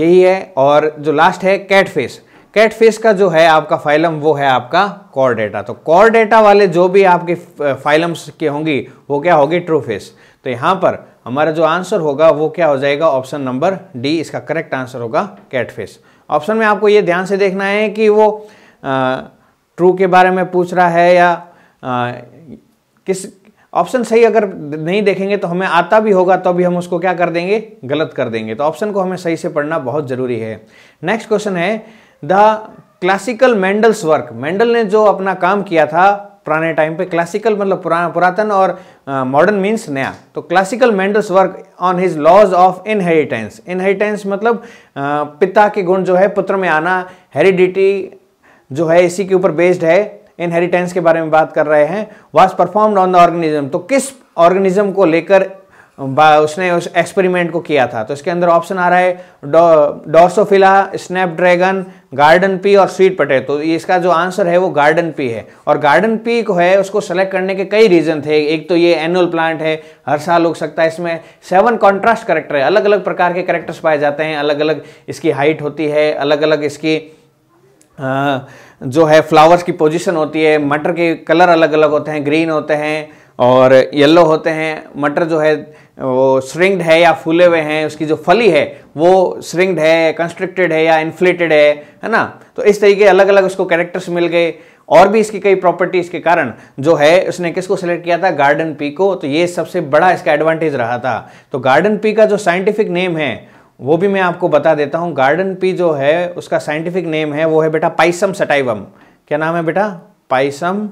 यही है और जो लास्ट है कैट फेस कैट फेस का जो है आपका फाइलम वो है आपका कॉर डेटा तो कॉर डेटा वाले जो भी आपके फाइलम्स के होंगी वो क्या होगी ट्रू फेस तो यहाँ पर हमारा जो आंसर होगा वो क्या हो जाएगा ऑप्शन नंबर डी इसका करेक्ट आंसर होगा कैट फेस ऑप्शन में आपको ये ध्यान से देखना है कि वो ट्रू के बारे में पूछ रहा है या आ, किस ऑप्शन सही अगर नहीं देखेंगे तो हमें आता भी होगा तो भी हम उसको क्या कर देंगे गलत कर देंगे तो ऑप्शन को हमें सही से पढ़ना बहुत ज़रूरी है नेक्स्ट क्वेश्चन है the classical Mendel's work Mendel ने जो अपना काम किया था पुराने टाइम पे क्लासिकल मतलब पुराना पुरातन और मॉडर्न uh, मीन्स नया तो classical Mendel's work on his laws of inheritance inheritance मतलब uh, पिता के गुण जो है पुत्र में आना हेरिडिटी जो है इसी के ऊपर बेस्ड है इनहेरिटेंस के बारे में बात कर रहे हैं was performed on the organism तो किस ऑर्गेनिज्म को लेकर उसने उस एक्सपेरिमेंट को किया था तो इसके अंदर ऑप्शन आ रहा है डॉर्सोफिला स्नैपड्रैगन गार्डन पी और स्वीट पटे तो इसका जो आंसर है वो गार्डन पी है और गार्डन पी को है उसको सेलेक्ट करने के कई रीजन थे एक तो ये एनुअल प्लांट है हर साल उग सकता है इसमें सेवन कॉन्ट्रास्ट करेक्टर है अलग अलग प्रकार के करेक्टर्स पाए जाते हैं अलग अलग इसकी हाइट होती है अलग अलग इसकी जो है फ्लावर्स की पोजीशन होती है मटर के कलर अलग अलग होते हैं ग्रीन होते हैं और येलो होते हैं मटर जो है वो श्रिंग्ड है या फूले हुए हैं उसकी जो फली है वो श्रिंग्ड है कंस्ट्रिक्टेड है या इन्फ्लेटेड है है ना तो इस तरीके अलग अलग उसको कैरेक्टर्स मिल गए और भी इसकी कई प्रॉपर्टीज़ के कारण जो है उसने किसको सेलेक्ट किया था गार्डन पी को तो ये सबसे बड़ा इसका एडवांटेज रहा था तो गार्डन पी का जो साइंटिफिक नेम है वो भी मैं आपको बता देता हूँ गार्डन पी जो है उसका साइंटिफिक नेम है वो है बेटा पाइसम सटाइवम क्या नाम है बेटा पाइसम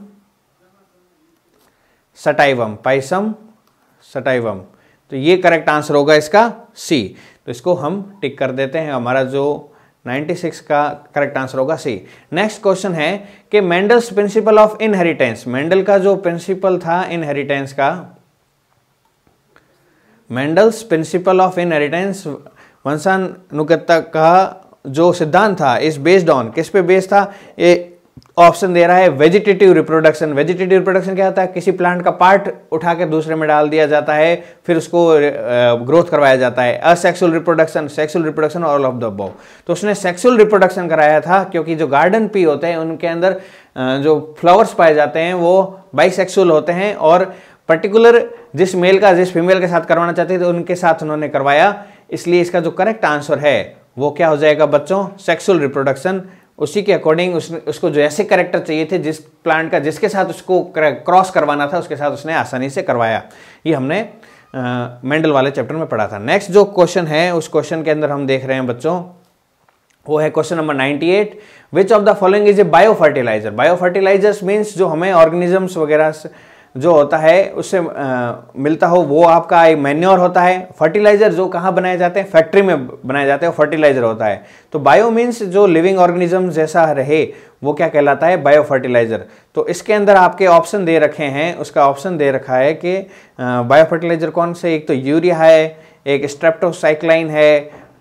सटाइवम पाइसम सटाइवम तो ये करेक्ट आंसर होगा इसका सी तो इसको हम टिक कर देते हैं हमारा जो 96 का करेक्ट आंसर होगा सी नेक्स्ट क्वेश्चन है कि Mendel's principle of inheritance Mendel का जो प्रिंसिपल था इनहेरिटेंस का मेंडल्स प्रिंसिपल ऑफ इनहेरिटेंस वंशानुगतता का जो सिद्धांत था इस बेस्ड ऑन किस पे बेस्ड था ये ऑप्शन दे रहा है वेजिटेटिव रिप्रोडक्शन वेजिटेटिव रिप्रोडक्शन क्या होता है किसी प्लांट का पार्ट उठा के दूसरे में डाल दिया जाता है फिर उसको ग्रोथ करवाया जाता है asexual reproduction sexual reproduction all of the बो तो उसने सेक्सुअल रिप्रोडक्शन कराया था क्योंकि जो गार्डन पी होते हैं उनके अंदर जो फ्लावर्स पाए जाते हैं वो बाइसेक्सुअल होते हैं और पर्टिकुलर जिस मेल का जिस फीमेल के साथ करवाना चाहते थे उनके साथ उन्होंने करवाया इसलिए इसका जो करेक्ट आंसर है वो क्या हो जाएगा बच्चों सेक्सुअल रिप्रोडक्शन उसी के अकॉर्डिंग उस, उसको जो ऐसे करेक्टर चाहिए थे जिस प्लांट का जिसके साथ उसको क्रॉस करवाना था उसके साथ उसने आसानी से करवाया ये हमने मेंडल वाले चैप्टर में पढ़ा था नेक्स्ट जो क्वेश्चन है उस क्वेश्चन के अंदर हम देख रहे हैं बच्चों वो है question number 98 which of the following is a bio fertiliser bio fertilisers means जो हमें ऑर्गेनिजम्स वगैरह जो होता है उससे आ, मिलता हो वो आपका एक मैन्योर होता है फर्टिलाइज़र जो कहाँ बनाए जाते हैं फैक्ट्री में बनाए जाते हैं फर्टिलाइज़र होता है तो बायो मीन्स जो लिविंग ऑर्गेनिज्म जैसा रहे वो क्या कहलाता है बायो फर्टिलाइज़र तो इसके अंदर आपके ऑप्शन दे रखे हैं उसका ऑप्शन दे रखा है कि बायो फर्टिलाइज़र कौन से एक तो यूरिया है एक स्ट्रेप्टोसाइक्लाइन है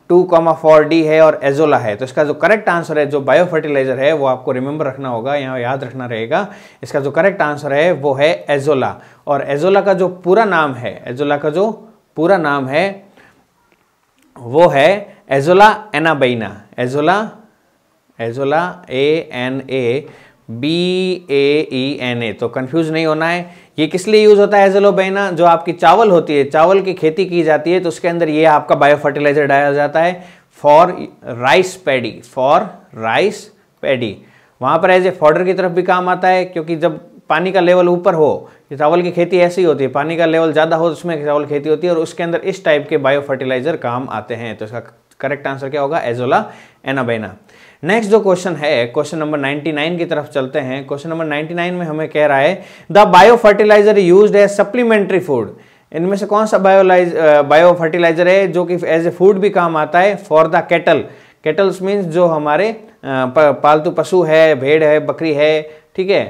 टू कॉमा फोर डी है और एजोला है तो इसका जो करेक्ट आंसर है जो बायो फर्टिलाइजर है वो आपको रिमेंबर रखना होगा या याद रखना रहेगा इसका जो करेक्ट आंसर है वो है एजोला और एजोला का जो पूरा नाम है एजोला का जो पूरा नाम है वो है Azolla Anabaena Azolla Azolla A N A B A E N A तो कंफ्यूज नहीं होना है ये किस लिए यूज़ होता है एजलोबेना जो आपकी चावल होती है चावल की खेती की जाती है तो उसके अंदर ये आपका बायोफर्टिलाइजर डाला जाता है for rice paddy for rice paddy वहां पर एज ए फॉर्डर की तरफ भी काम आता है क्योंकि जब पानी का लेवल ऊपर हो ये चावल की खेती ऐसी होती है पानी का लेवल ज़्यादा हो तो उसमें चावल खेती होती है और उसके अंदर इस टाइप के बायो फर्टिलाइजर काम आते हैं तो इसका करेक्ट आंसर क्या होगा एजोला एनाबेना नेक्स्ट जो क्वेश्चन है क्वेश्चन नंबर 99 की तरफ चलते हैं क्वेश्चन नंबर 99 में हमें कह रहा है the bio fertiliser use as supplementary food इनमें से कौन सा बायोलाइज बायो फर्टिलाइजर है जो कि एज ए फूड भी काम आता है for the cattle cattles means जो हमारे पालतू पशु है भेड़ है बकरी है ठीक है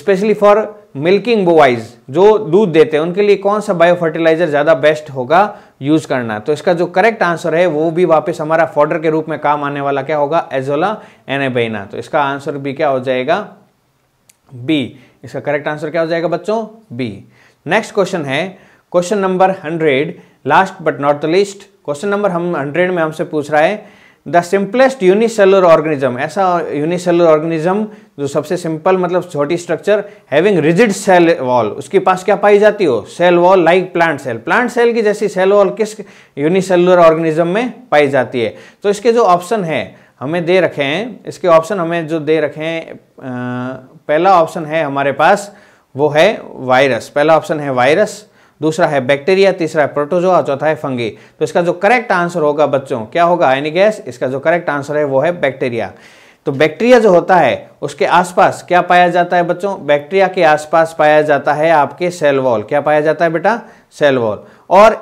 स्पेशली फॉर मिल्किंग बोवाइज जो दूध देते हैं उनके लिए कौन सा बायो फर्टिलाइजर ज़्यादा बेस्ट होगा यूज़ करना है तो इसका जो करेक्ट आंसर है वो भी वापस हमारा फॉर्डर के रूप में काम आने वाला क्या होगा एजोला एनेबेना तो इसका आंसर भी क्या हो जाएगा बी इसका करेक्ट आंसर क्या हो जाएगा बच्चों बी नेक्स्ट क्वेश्चन है question number hundred last but not the least question number हम हंड्रेड में हमसे पूछ रहा है द सिंपलेस्ट यूनिसेलर ऑर्गेनिज्म ऐसा यूनिसेलर ऑर्गेनिज्म जो सबसे सिंपल मतलब छोटी structure having rigid cell wall उसके पास क्या पाई जाती हो cell wall like plant cell plant cell की जैसी सेल वॉल किस यूनिसेलुलर ऑर्गेनिज्म में पाई जाती है तो इसके जो ऑप्शन है हमें दे रखे हैं इसके ऑप्शन हमें जो दे रखे हैं पहला ऑप्शन है हमारे पास वो है वायरस पहला ऑप्शन है वायरस दूसरा है बैक्टीरिया तीसरा है प्रोटोजोआ चौथा है फंगी तो इसका जो करेक्ट आंसर होगा बच्चों क्या होगा यानी गैस इसका जो करेक्ट आंसर है वो है बैक्टीरिया तो बैक्टीरिया जो होता है उसके आसपास क्या पाया जाता है बच्चों बैक्टीरिया के आसपास पाया जाता है आपके सेल वॉल क्या पाया जाता है बेटा सेल वॉल और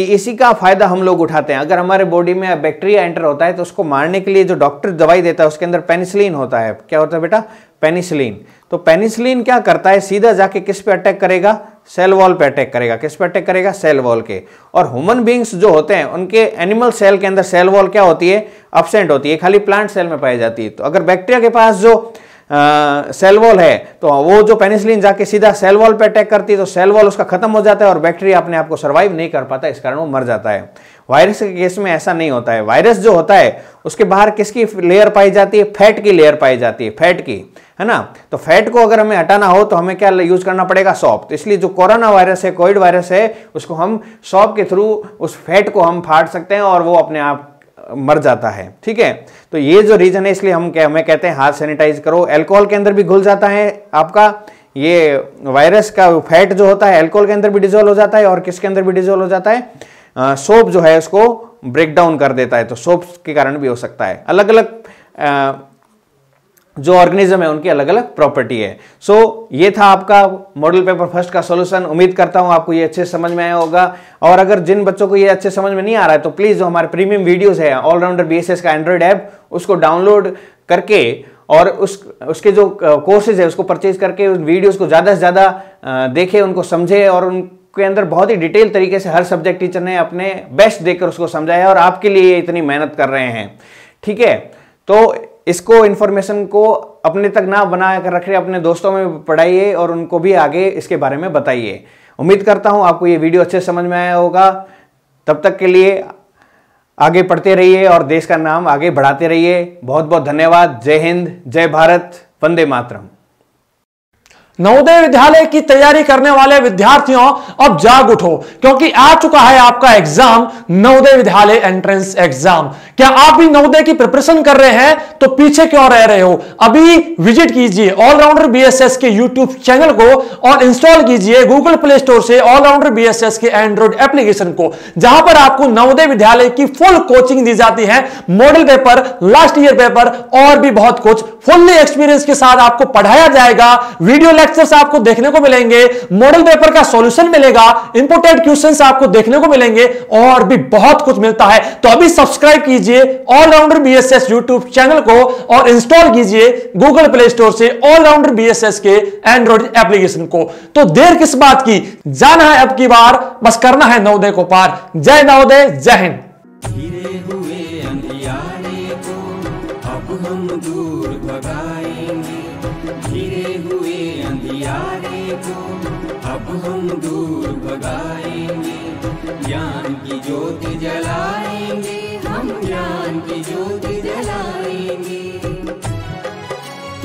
इसी का फायदा हम लोग उठाते हैं अगर हमारे बॉडी में बैक्टीरिया एंटर होता है तो उसको मारने के लिए जो डॉक्टर दवाई देता है उसके अंदर पेनिसिलिन होता है क्या होता है बेटा पेनिसिलिन तो पेनिसिलिन क्या करता है सीधा जाके किस पे अटैक करेगा सेल वॉल पे अटैक करेगा किस पे अटैक करेगा सेल वॉल के और ह्यूमन बींग्स जो होते हैं उनके एनिमल सेल के अंदर सेल वॉल क्या होती है अपसेंट होती है खाली प्लांट सेल में पाई जाती है तो अगर बैक्टीरिया के पास जो सेल वॉल है तो वो जो पेनिसिलिन जाके सीधा सेल वॉल पे अटैक करती है तो सेल वॉल उसका खत्म हो जाता है और बैक्टीरिया अपने आप को सर्वाइव नहीं कर पाता इस कारण वो मर जाता है वायरस के केस में ऐसा नहीं होता है वायरस जो होता है उसके बाहर किसकी लेयर पाई जाती है फैट की लेयर पाई जाती है फैट की है ना तो फैट को अगर हमें हटाना हो तो हमें क्या यूज करना पड़ेगा सॉप तो इसलिए जो कोरोना वायरस है कोविड वायरस है उसको हम सॉप के थ्रू उस फैट को हम फाड़ सकते हैं और वो अपने आप मर जाता है ठीक है तो ये जो रीजन है इसलिए हम क्या हमें कहते हैं हाथ सैनिटाइज करो एल्कोहल के अंदर भी घुल जाता है आपका ये वायरस का फैट जो होता है एल्कोहल के अंदर भी डिजोल्व हो जाता है और किसके अंदर भी डिजोल्व हो जाता है सोप जो है उसको ब्रेक डाउन कर देता है तो सोप के कारण भी हो सकता है अलग अलग जो ऑर्गेनिज्म है उनकी अलग अलग प्रॉपर्टी है सो so, ये था आपका मॉडल पेपर फर्स्ट का सॉल्यूशन उम्मीद करता हूँ आपको ये अच्छे समझ में आया होगा और अगर जिन बच्चों को ये अच्छे समझ में नहीं आ रहा है तो प्लीज़ जो हमारे प्रीमियम वीडियोस है ऑलराउंडर बी का एंड्रॉयड ऐप उसको डाउनलोड करके और उस उसके जो कोर्सेज है उसको परचेज करके उन वीडियोज़ को ज़्यादा से ज़्यादा देखें उनको समझे और उन के अंदर बहुत ही डिटेल तरीके से हर सब्जेक्ट टीचर ने अपने बेस्ट देकर उसको समझाया और आपके लिए इतनी मेहनत कर रहे हैं ठीक है तो इसको इन्फॉर्मेशन को अपने तक ना बना कर रहे अपने दोस्तों में पढ़ाइए और उनको भी आगे इसके बारे में बताइए उम्मीद करता हूँ आपको ये वीडियो अच्छे समझ में आया होगा तब तक के लिए आगे पढ़ते रहिए और देश का नाम आगे बढ़ाते रहिए बहुत बहुत धन्यवाद जय हिंद जय भारत वंदे मातरम नवोदय विद्यालय की तैयारी करने वाले विद्यार्थियों अब जाग उठो क्योंकि आ चुका है आपका एग्जाम नवोदय विद्यालय एंट्रेंस एग्जाम क्या आप भी नवोदय की प्रिपरेशन कर रहे हैं तो पीछे क्यों रह रहे हो अभी विजिट कीजिए ऑलराउंडर बीएसएस के यूट्यूब चैनल को और इंस्टॉल कीजिए गूगल प्ले स्टोर से ऑलराउंडर बी के एंड्रॉइड एप्लीकेशन को जहां पर आपको नवोदय विद्यालय की फुल कोचिंग दी जाती है model paper last year paper और भी बहुत कुछ फुल्ली एक्सपीरियंस के साथ आपको पढ़ाया जाएगा वीडियो लेक्चर्स आपको देखने को मिलेंगे मॉडल पेपर का सॉल्यूशन मिलेगा इंपोर्टेंट क्वेश्चंस आपको देखने को मिलेंगे और भी बहुत कुछ मिलता है तो अभी सब्सक्राइब कीजिए ऑलराउंडर बीएसएस यूट्यूब चैनल को और इंस्टॉल कीजिए गूगल प्ले स्टोर से ऑलराउंडर बीएसएस के एंड्रॉइड एप्लीकेशन को तो देर किस बात की जाना है अब की बार बस करना है नवोदय को पार जय नवोदय जय हिंद हुए अंधियारे को अब हम दूर को अब हम दूर भगाएंगे ज्ञान की ज्योति जलाएंगे हम ज्ञान की ज्योति जलाएंगे